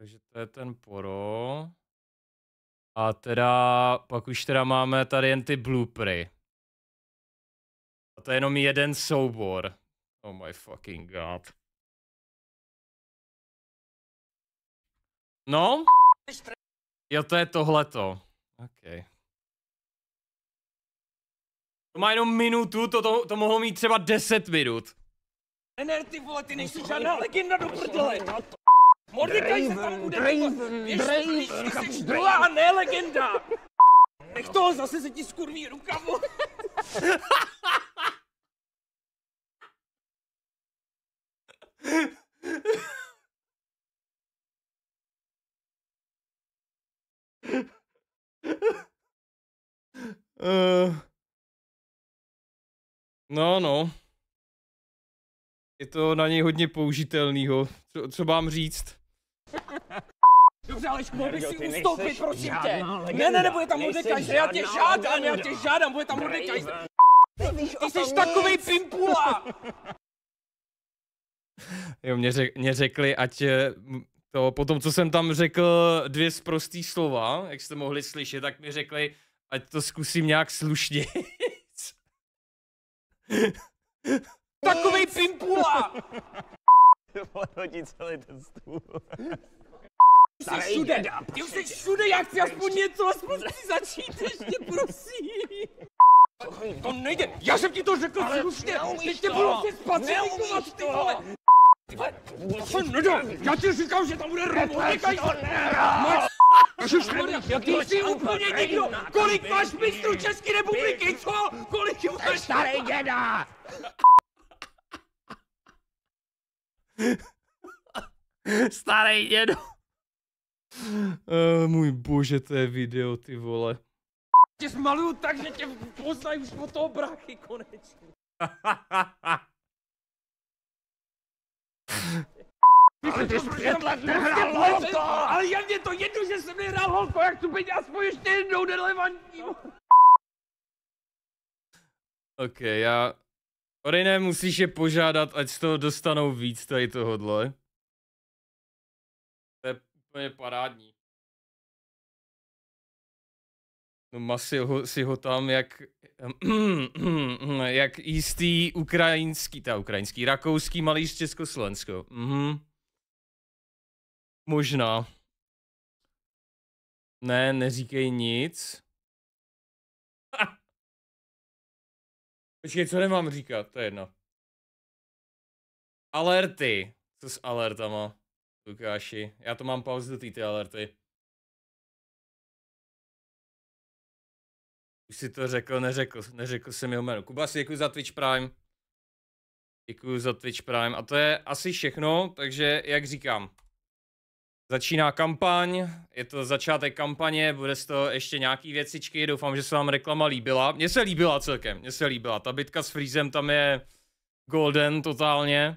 Takže to je ten poro. A teda pak už teda máme tady jen ty bluepry. A to je jenom jeden soubor. Oh my fucking god. No? Jo, to je tohleto. Okay. To má jenom minutu, to, to, to mohlo mít třeba 10 minut. NR, ty vole, ty nejsi žádná legenda do prdele. Mordekaj se tam bude, Draven, jsi drola a ne legenda. Nech toho, zase se ti skurví ruka, Uh... No, no. Je to na něj hodně použitelnýho. Co, co mám říct? Dobře, ale mohl si ustoupit, prosím tě. Ne, ne, nebude tam Mordekaj, já tě žádám, já tě žádám, bude tam Mordekaj. Ty jsi takovej pimpula! Jo, mě, řek, mě řekli, ať eh, to po tom, co jsem tam řekl dvě zprostý slova, jak jste mohli slyšet, tak mi řekli, ať to zkusím nějak slušně. Takovej pimpula! Podhodí celý ten stůl. Jsi všude, ty už jsi všude, já chci aspoň něco, aspoň si začít ještě, prosím. To, nejde, já jsem ti to řekl Ale slušně, teď tě budu se spacitovat, ty vole. Ty vole, To se nedá, já ti říkám, že tam bude robotika, jo. Máš Ježišmarja, ty jsi úplně někdo! Kolik máš mistrů České republiky, co? Kolik máš? starý děda! Starý dědo. Uh, můj bože, to je video, ty vole. Tě smaluju tak, že tě poznají už od toho brachy konečně. Ale já mě to jednu, že jsem nehrál holko, jak tu peď aspoň ještě jednou relevantní. OK, já... Orejné, musíš je požádat, ať z toho dostanou víc tady tohodle. To je úplně parádní. No masy ho, si ho tam jak, jak jistý ukrajinský, ta ukrajinský, rakouský malíř Československo. Mhm. Možná. Ne, neříkej nic. Počkej, co nemám říkat, to je jedno. Alerty. Co s alertama, Lukáši? Já to mám pauznutý, ty alerty. Už si to řekl, neřekl, neřekl jsem jeho jméno. Kuba, si děkuji za Twitch Prime. Děkuji za Twitch Prime. A to je asi všechno, takže jak říkám, Začíná kampaň, je to začátek kampaně, bude z toho ještě nějaký věcičky, doufám, že se vám reklama líbila. Mně se líbila celkem, mně se líbila. Ta bitka s Freezem tam je golden totálně,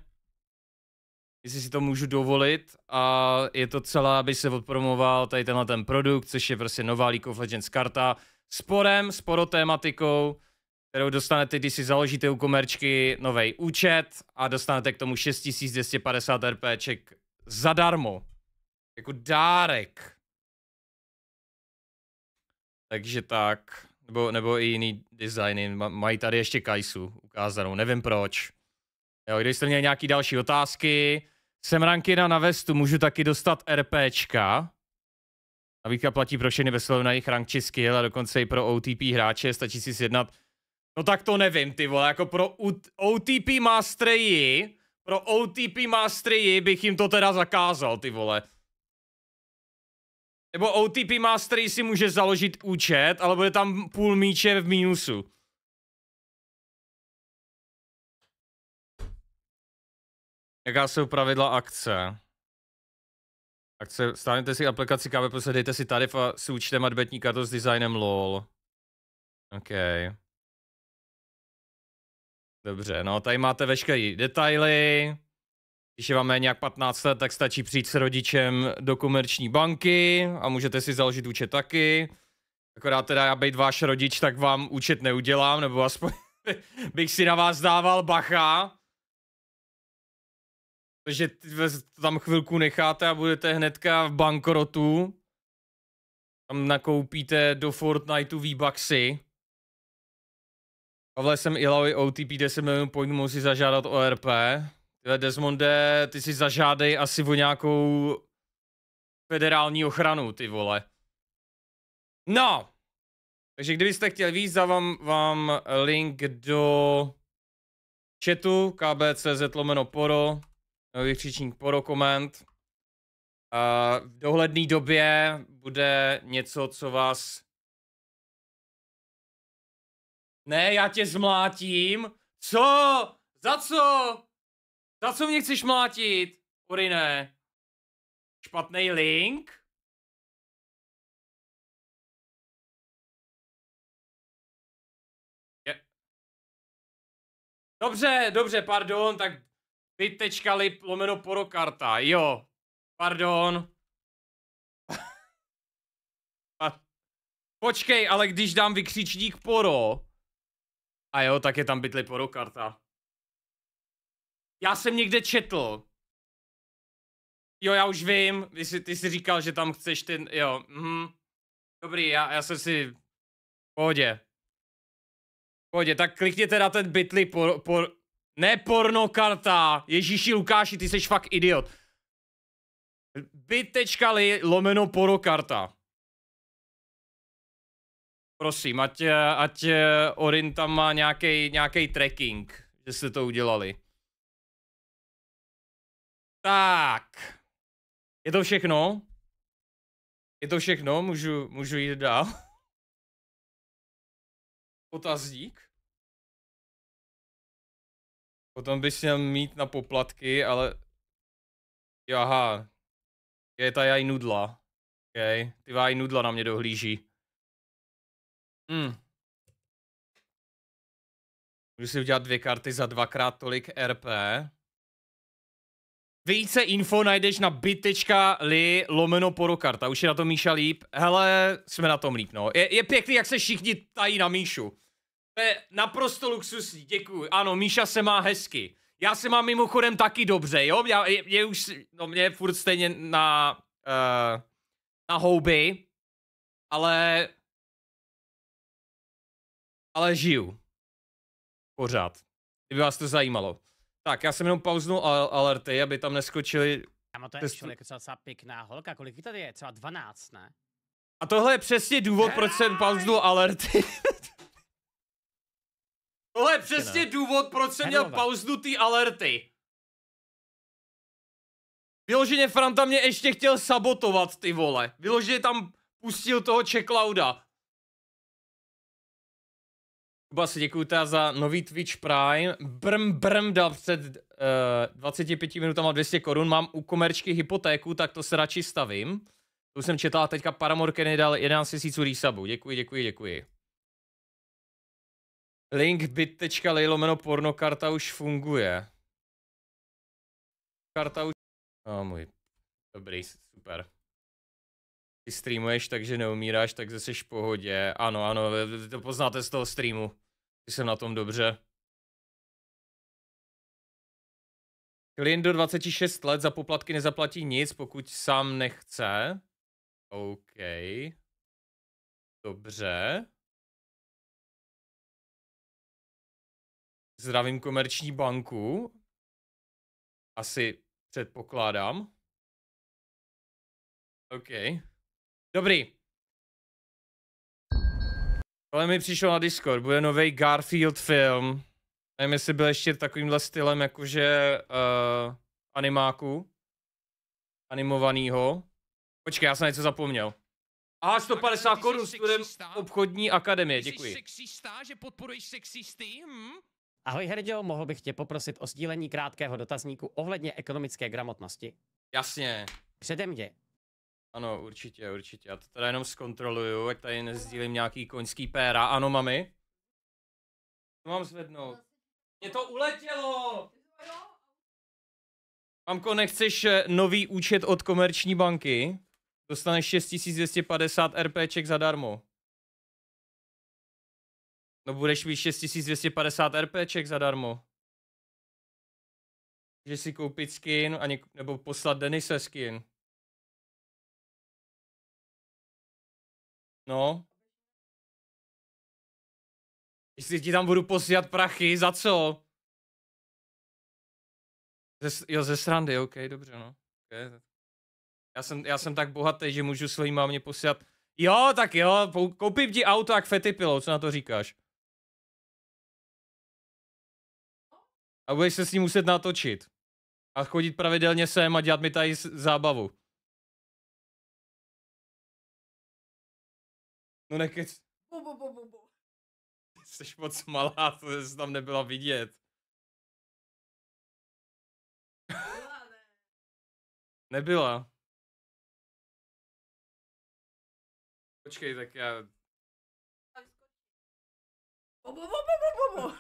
jestli si to můžu dovolit. A je to celá, aby se odpromoval tady tenhle ten produkt, což je prostě nová League of Legends karta s porem, s kterou dostanete, když si založíte u komerčky nový účet a dostanete k tomu 6250 RPček zadarmo. Jako dárek. Takže tak. Nebo, nebo i jiný designy. Mají tady ještě kajsu ukázanou, nevím proč. Jo, když jste měli nějaký další otázky, jsem rankina na vestu, můžu taky dostat RPčka. Navíka platí pro všechny bez na jejich rank či skill a dokonce i pro OTP hráče, stačí si sjednat. No tak to nevím, ty vole, jako pro OTP mastery, pro OTP mastery bych jim to teda zakázal, ty vole. Nebo OTP Mastery si může založit účet, ale bude tam půl míče v mínusu. Jaká jsou pravidla akce? Akce, stáhněte si aplikaci KB, prostě dejte si tarif a s účtem a debetní kartu s designem LOL. OK. Dobře, no tady máte veškeré detaily. Když je vám méně jak 15 let, tak stačí přijít s rodičem do komerční banky a můžete si založit účet taky. Akorát teda já být váš rodič, tak vám účet neudělám, nebo aspoň bych si na vás dával bacha. Takže tam chvilku necháte a budete hnedka v bankrotu. Tam nakoupíte do Fortniteu V-Bucksy. Pavle, jsem Ilaoi OTP 10 milionů pojďmu si zažádat o RP. Tyhle Desmonde, ty si zažádej asi o nějakou federální ochranu, ty vole. No! Takže kdybyste chtěli víc, dávám vám link do chatu kbcz lomeno poro, vykřičník poro koment. A v dohledné době bude něco, co vás... Ne, já tě zmlátím. Co? Za co? Za co mě chceš mlátit, Orine? Špatný link? Je. Dobře, dobře, pardon, tak bit.li lomeno porokarta, jo. Pardon. Počkej, ale když dám vykřičník poro, a jo, tak je tam poro porokarta já jsem někde četl. Jo, já už vím, ty jsi, ty jsi říkal, že tam chceš ten, jo, mhm. Dobrý, já, já jsem si, pohodě. Pohodě, tak klikněte na ten bitly por, por, ne pornokarta, Ježíši Lukáši, ty jsi fakt idiot. Bit.li lomeno porokarta. Prosím, ať, ať eh, Orin tam má nějaký tracking, že jste to udělali. Tak. Je to všechno? Je to všechno? Můžu, můžu jít dál? Otazník? Potom bys měl mít na poplatky, ale... Jaha. Je ta jaj nudla. Okay. Ty váj nudla na mě dohlíží. Hmm. Můžu si udělat dvě karty za dvakrát tolik RP. Více info najdeš na bit.ly lomeno porokarta, už je na to Míša líp. Hele, jsme na tom líp, no. Je, je pěkný, jak se všichni tají na Míšu. To je naprosto luxusní, děkuji. Ano, Míša se má hezky. Já se mám mimochodem taky dobře, jo? Já, je, je už, no mě je furt stejně na, uh, na houby, ale, ale žiju. Pořád. Kdyby vás to zajímalo. Tak, já jsem jenom pauznul alerty, aby tam neskočili... Kámo, to je člověk co docela pěkná holka, kolik jí tady je? Třeba 12, ne? A tohle je přesně důvod, proč jsem pauznul alerty. tohle je přesně důvod, proč jsem měl pauznutý alerty. Vyloženě Franta mě ještě chtěl sabotovat, ty vole. Vyloženě tam pustil toho Čeklauda si děkuji teda za nový Twitch Prime. Brm, brm, dal před uh, eh, 25 minutama 200 korun. Mám u komerčky hypotéku, tak to se radši stavím. Tu jsem četla teďka Paramore Kenny dal 11 000 resubů. Děkuji, děkuji, děkuji. Link bit.ly lomeno karta už funguje. Karta už... Oh můj. Dobrý, super ty streamuješ takže neumíráš, takže jsi v pohodě. Ano, ano, to poznáte z toho streamu. jsem na tom dobře. Klient do 26 let za poplatky nezaplatí nic, pokud sám nechce. OK. Dobře. Zdravím komerční banku. Asi předpokládám. OK. Dobrý. Tohle mi přišel na Discord, bude nový Garfield film. Nevím, jestli byl ještě takovýmhle stylem jakože uh, animáku. Animovanýho. Počkej, já jsem něco zapomněl. A 150 korun, student obchodní akademie, děkuji. sexista, že podporuješ sexisty? Hm? Ahoj Herdio, mohl bych tě poprosit o sdílení krátkého dotazníku ohledně ekonomické gramotnosti. Jasně. Předem mě ano, určitě, určitě. Já to teda jenom zkontroluju, ať tady nezdílím nějaký koňský péra. Ano, mami? To mám zvednout. Mě to uletělo! Mamko, nechceš eh, nový účet od komerční banky? Dostaneš 6250 RPček zadarmo. No budeš mít 6250 RPček zadarmo. Že si koupit skin a něk- nebo poslat Denise skin. No. Jestli ti tam budu posílat prachy, za co? Ze, jo, ze srandy, ok, dobře, no. Okay. Já, jsem, já jsem tak bohatý, že můžu svojí mámě posílat. Jo, tak jo, koupím ti auto jak fety pilou, co na to říkáš? A budeš se s ním muset natočit. A chodit pravidelně sem a dělat mi tady zábavu. No nekec. Bu, bu, bu, bu, bu. Jsi moc malá, to jsi tam nebyla vidět. ne. Nebyla. Počkej, tak já... Bu, bu, bu, bu, bu, bu.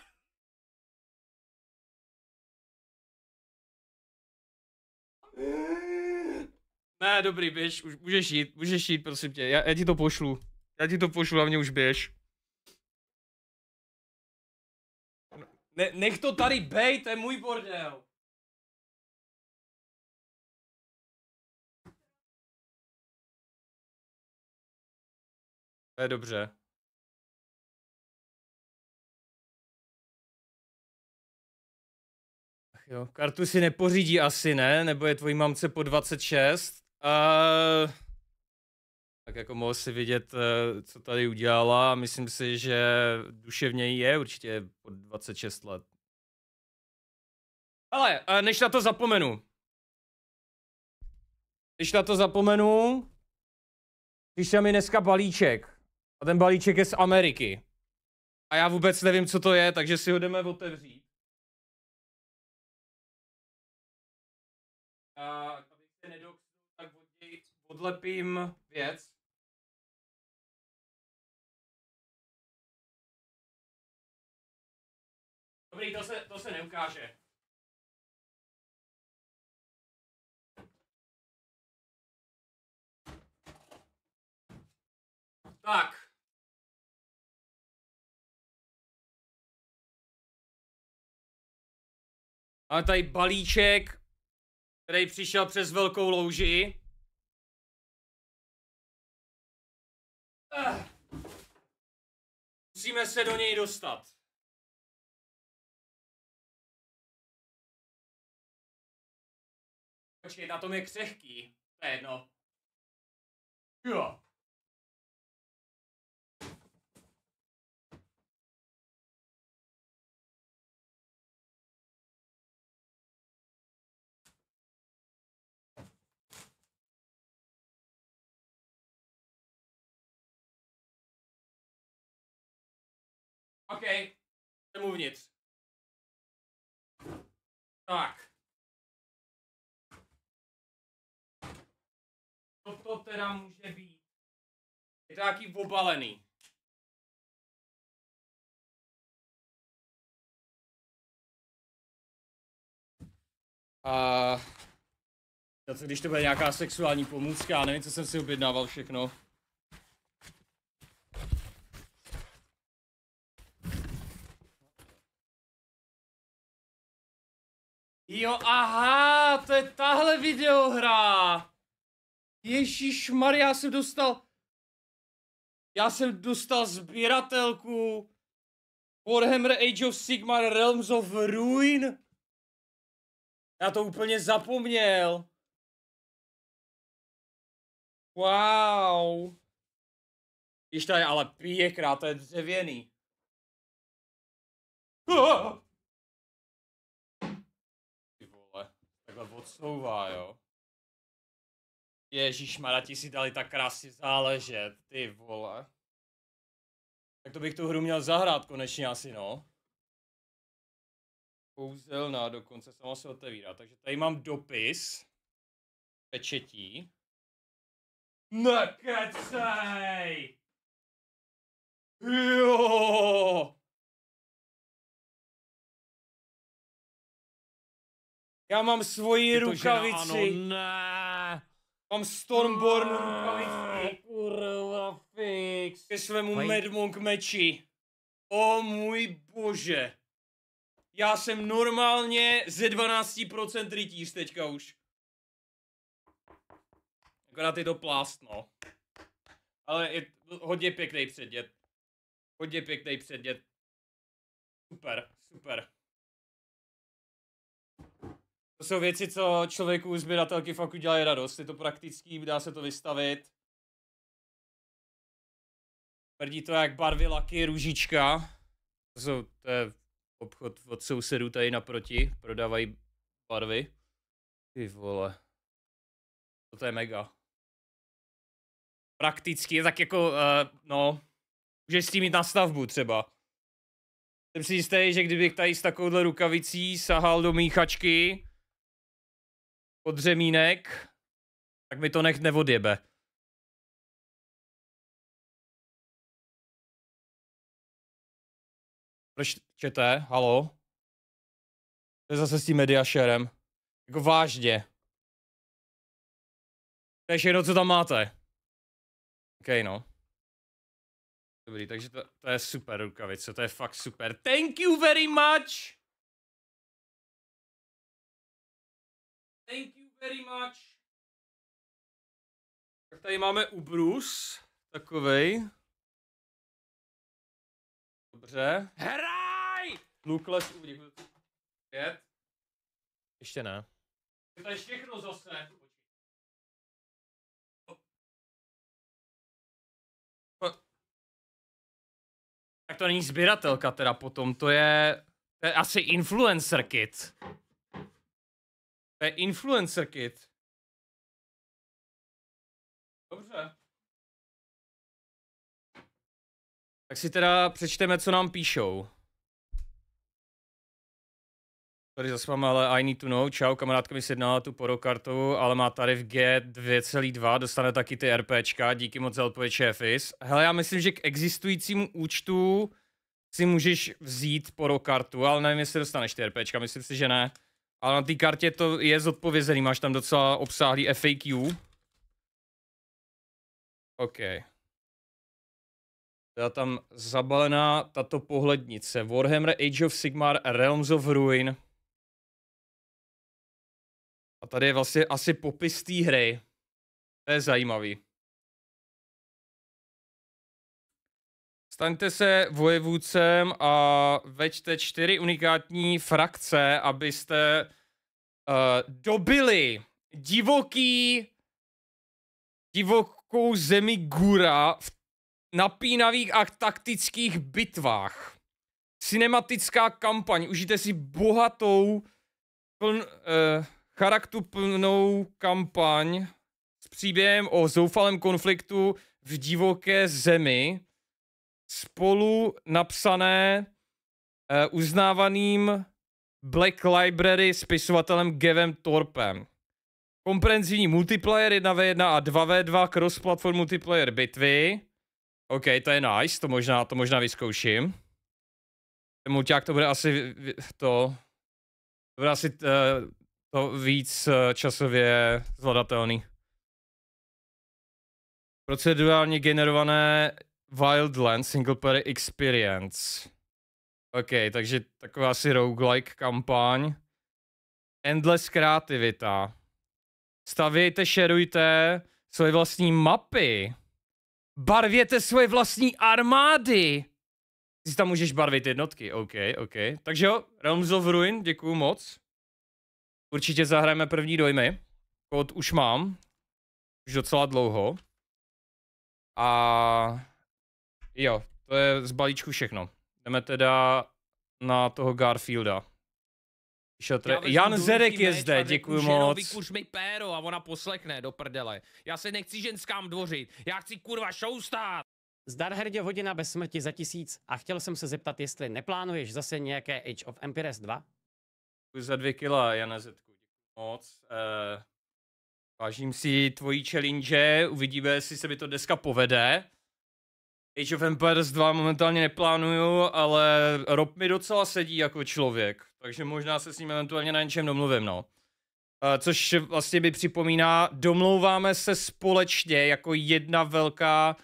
Ne, dobrý, běž, už můžeš jít, můžeš jít, prosím tě, já, já ti to pošlu. Já ti to pošlu, hlavně už běž. Ne, nech to tady bej, to je můj bordel. To je dobře. Ach jo, kartu si nepořídí asi, ne? Nebo je tvojí mamce po 26? Uh tak jako mohl si vidět, eh, co tady udělala myslím si, že duševně je určitě po 26 let. Ale eh, než na to zapomenu, když na to zapomenu, přišel mi dneska balíček. A ten balíček je z Ameriky. A já vůbec nevím, co to je, takže si ho jdeme otevřít. A abych se nedoksnul, tak odlepím věc. Dobrý, to se, to se neukáže. Tak. Máme tady balíček, který přišel přes velkou louži. Ah. Musíme se do něj dostat. Počkej, na tom je křehký. To je jedno. Jo. okay. jdem uvnitř. Tak. to teda může být? Je to nějaký obalený. A uh, když to bude nějaká sexuální pomůcka, já nevím, co jsem si objednával všechno. Jo, aha, to je tahle videohra. Ježíš Maria, já jsem dostal... Já jsem dostal sběratelku Warhammer Age of Sigmar Realms of Ruin. Já to úplně zapomněl. Wow. Když to je ale pěkná, to je dřevěný. Ty vole, takhle odsouvá, jo. Ježíš Mara, ti si dali tak krásně záležet, ty vole. Tak to bych tu hru měl zahrát konečně asi, no. Kouzelná dokonce, sama se otevírá. Takže tady mám dopis. Pečetí. Nekecej! Jo! Já mám svoji rukavici. Žena, ano, ne. Mám Stormborn rukavičky. Kurva fix. Ke svému Madmonk meči. O můj bože. Já jsem normálně ze 12% rytíř teďka už. Akorát je to plást, no. Ale je hodně pěkný předět. Hodně pěkný předět. Super, super. To jsou věci, co člověku u sběratelky fakt udělají radost. Je to praktický, dá se to vystavit. Tvrdí to jak barvy laky, růžička. To, jsou, to je obchod od sousedů tady naproti. Prodávají barvy. Ty vole. To je mega. Prakticky, tak jako, uh, no, můžeš s tím mít na stavbu třeba. Jsem si jistý, že kdybych tady s takovouhle rukavicí sahal do míchačky, podřemínek, tak mi to nech neodjebe. Proč čete? Halo? To je zase s tím mediašerem. Jako vážně. To je všechno, co tam máte. OK, no. Dobrý, takže to, to je super rukavice, to je fakt super. Thank you very much! Thank you very much. Tak tady máme Ubrus, takovej. Dobře. Hraj! Lukles uvidíme. Pět. Ještě ne. To je všechno zase. Tak to není sběratelka teda potom, to je, to je asi influencer kit. To je influencer kit. Dobře. Tak si teda přečteme, co nám píšou. Tady zase máme ale I need to know. Čau, kamarádka mi sjednala tu porokartu, ale má tady v G 2,2, dostane taky ty RPčka, díky moc za odpověď šéfis. Hele, já myslím, že k existujícímu účtu si můžeš vzít porokartu, ale nevím, jestli dostaneš ty RPčka, myslím si, že ne. Ale na té kartě to je zodpovězený, máš tam docela obsáhlý FAQ. OK. Byla tam zabalená tato pohlednice. Warhammer Age of Sigmar Realms of Ruin. A tady je vlastně asi popis té hry. To je zajímavý. Staňte se vojevůdcem a veďte čtyři unikátní frakce, abyste uh, dobili divoký divokou zemi Gura v napínavých a taktických bitvách. Cinematická kampaň. Užijte si bohatou pln, uh, charakterplnou kampaň s příběhem o zoufalém konfliktu v divoké zemi spolu napsané uh, uznávaným Black Library spisovatelem Gavem Torpem. Komprehenzivní multiplayer 1v1 a 2v2 cross-platform multiplayer bitvy. OK, to je nice, to možná, to možná vyzkouším. Ten mulťák to bude asi to... To bude asi uh, to víc uh, časově zvladatelný. Procedurálně generované Wildland Single Player Experience. OK, takže taková asi roguelike kampaň. Endless kreativita. Stavějte, šerujte svoje vlastní mapy. Barvěte svoje vlastní armády. Ty tam můžeš barvit jednotky, OK, OK. Takže jo, Realms of Ruin, děkuju moc. Určitě zahrajeme první dojmy. Kód už mám. Už docela dlouho. A Jo, to je z balíčku všechno. Jdeme teda na toho Garfielda. Šatr... Jan Zerek je zde, děkuji moc. Vykuř mi péro a ona poslechne do prdele. Já se nechci ženskám dvořit, já chci kurva showstát. Zdar hrdě hodina bez smrti za tisíc a chtěl jsem se zeptat, jestli neplánuješ zase nějaké Age of Empires 2? Děkuji za dvě kila, Jan Zetku, děkuji moc. Eh, vážím si tvojí challenge, uvidíme, jestli se mi to dneska povede. Age of Empires 2 momentálně neplánuju, ale Rob mi docela sedí jako člověk, takže možná se s ním eventuálně na něčem domluvím, no. Uh, což vlastně mi připomíná, domlouváme se společně jako jedna velká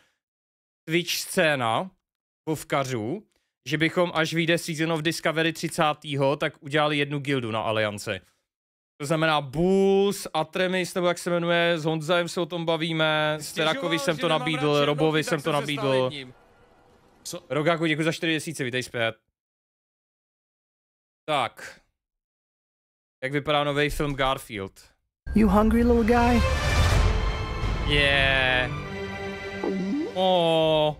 Twitch scéna povkařů, že bychom až vyjde Season of Discovery 30. tak udělali jednu gildu na Aliance. To znamená Bulls, Atremis, nebo jak se jmenuje, s Honzajem se o tom bavíme, Terakovi jsem to nabídl, Robovi jsem to nabídl. Rogáku, děkuji za 4 měsíce, vítej zpět. Tak. Jak vypadá nový film Garfield? You hungry little guy? Yeah. Oh,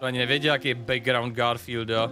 To ani nevěděl, jaký je background Garfielda.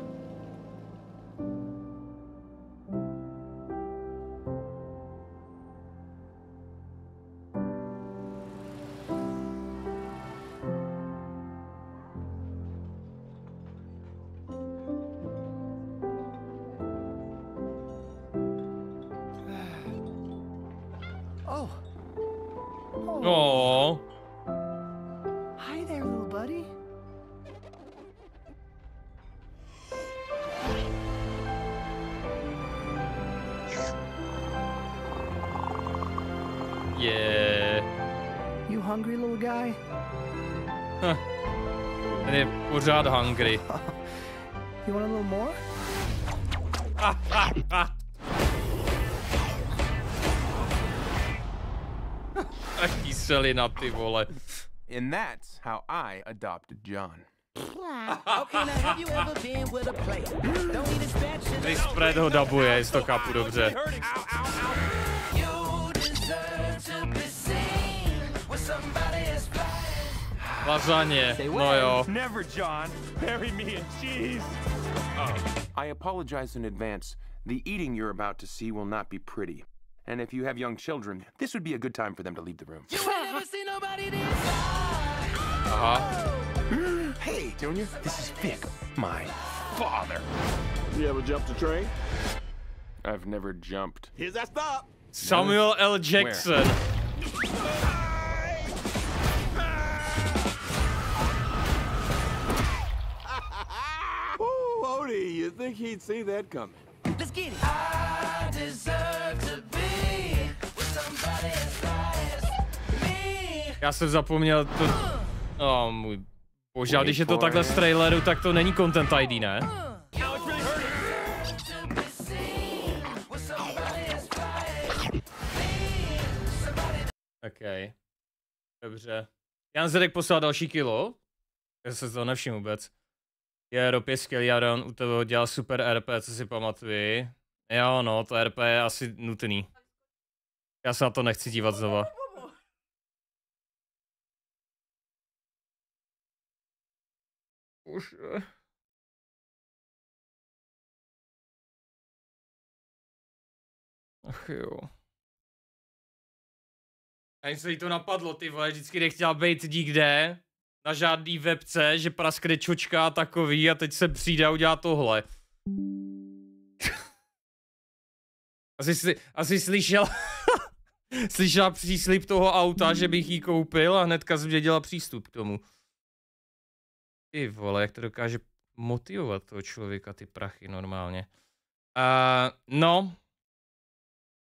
And that's how I adopted John. okay, now have you ever been with a player? Don't spread ho dabuje, jest to kapu dobrze. no Never, John. Bury me in cheese. I apologize in advance. The eating you're about to see will not be pretty. And if you have young children, this would be a good time for them to leave the room. You ain't never seen nobody this Uh-huh. hey, Junior, this is Vic, my father. You ever jumped a train? I've never jumped. Here's that stop. Samuel L. Jackson. Ooh, Odie, you think he'd see that coming? Let's get it. I deserve to be Já jsem zapomněl to... Oh, můj bože, když je to takhle z traileru, tak to není Content ID, ne? OK. Dobře. Jan Zedek poslal další kilo. Já se to nevším vůbec. Je Ropě skvělý, Jaron u toho dělal super RP, co si pamatuji. Jo no, to RP je asi nutný. Já se na to nechci dívat znova. Už... Ach jo. Ani se jí to napadlo, ty vole, vždycky nechtěla být nikde, na žádný webce, že praskne čočka a takový a teď se přijde a udělá tohle. Asi, asi slyšela... Slyšela příslip toho auta, že bych jí koupil a hnedka zvěděla přístup k tomu. Ty vole, jak to dokáže motivovat toho člověka, ty prachy normálně. Uh, no,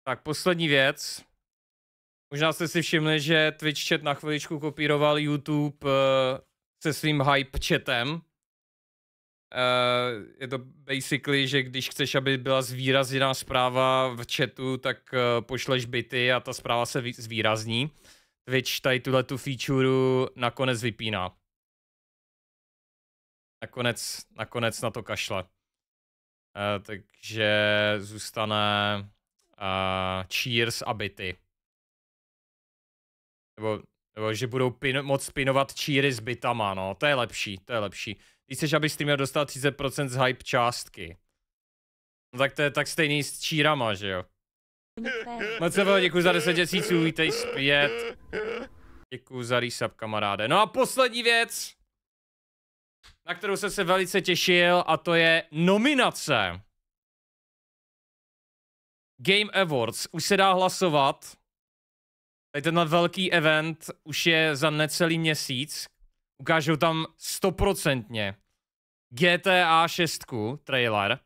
tak poslední věc. Možná jste si všimli, že Twitch chat na chviličku kopíroval YouTube uh, se svým hype chatem. Eh, je to basically, že když chceš, aby byla zvýrazněná zpráva v chatu, tak uh, pošleš byty a ta zpráva se zvýrazní. Twitch tady tuhle tu feature nakonec vypíná. Nakonec, nakonec na to kašle. Uh, takže zůstane uh, cheers a byty. Nebo, nebo že budou pin, moc pinovat cheery s bytama, no, to je lepší, to je lepší když chceš, aby streamer dostal 30% z hype částky. No tak to je tak stejný s čírama, že jo? Moc se děkuji za 10 tisíců, vítej zpět. Děkuji za resub, kamaráde. No a poslední věc, na kterou jsem se velice těšil, a to je nominace. Game Awards. Už se dá hlasovat. Tady tenhle velký event už je za necelý měsíc. Ukážou tam stoprocentně GTA 6 trailer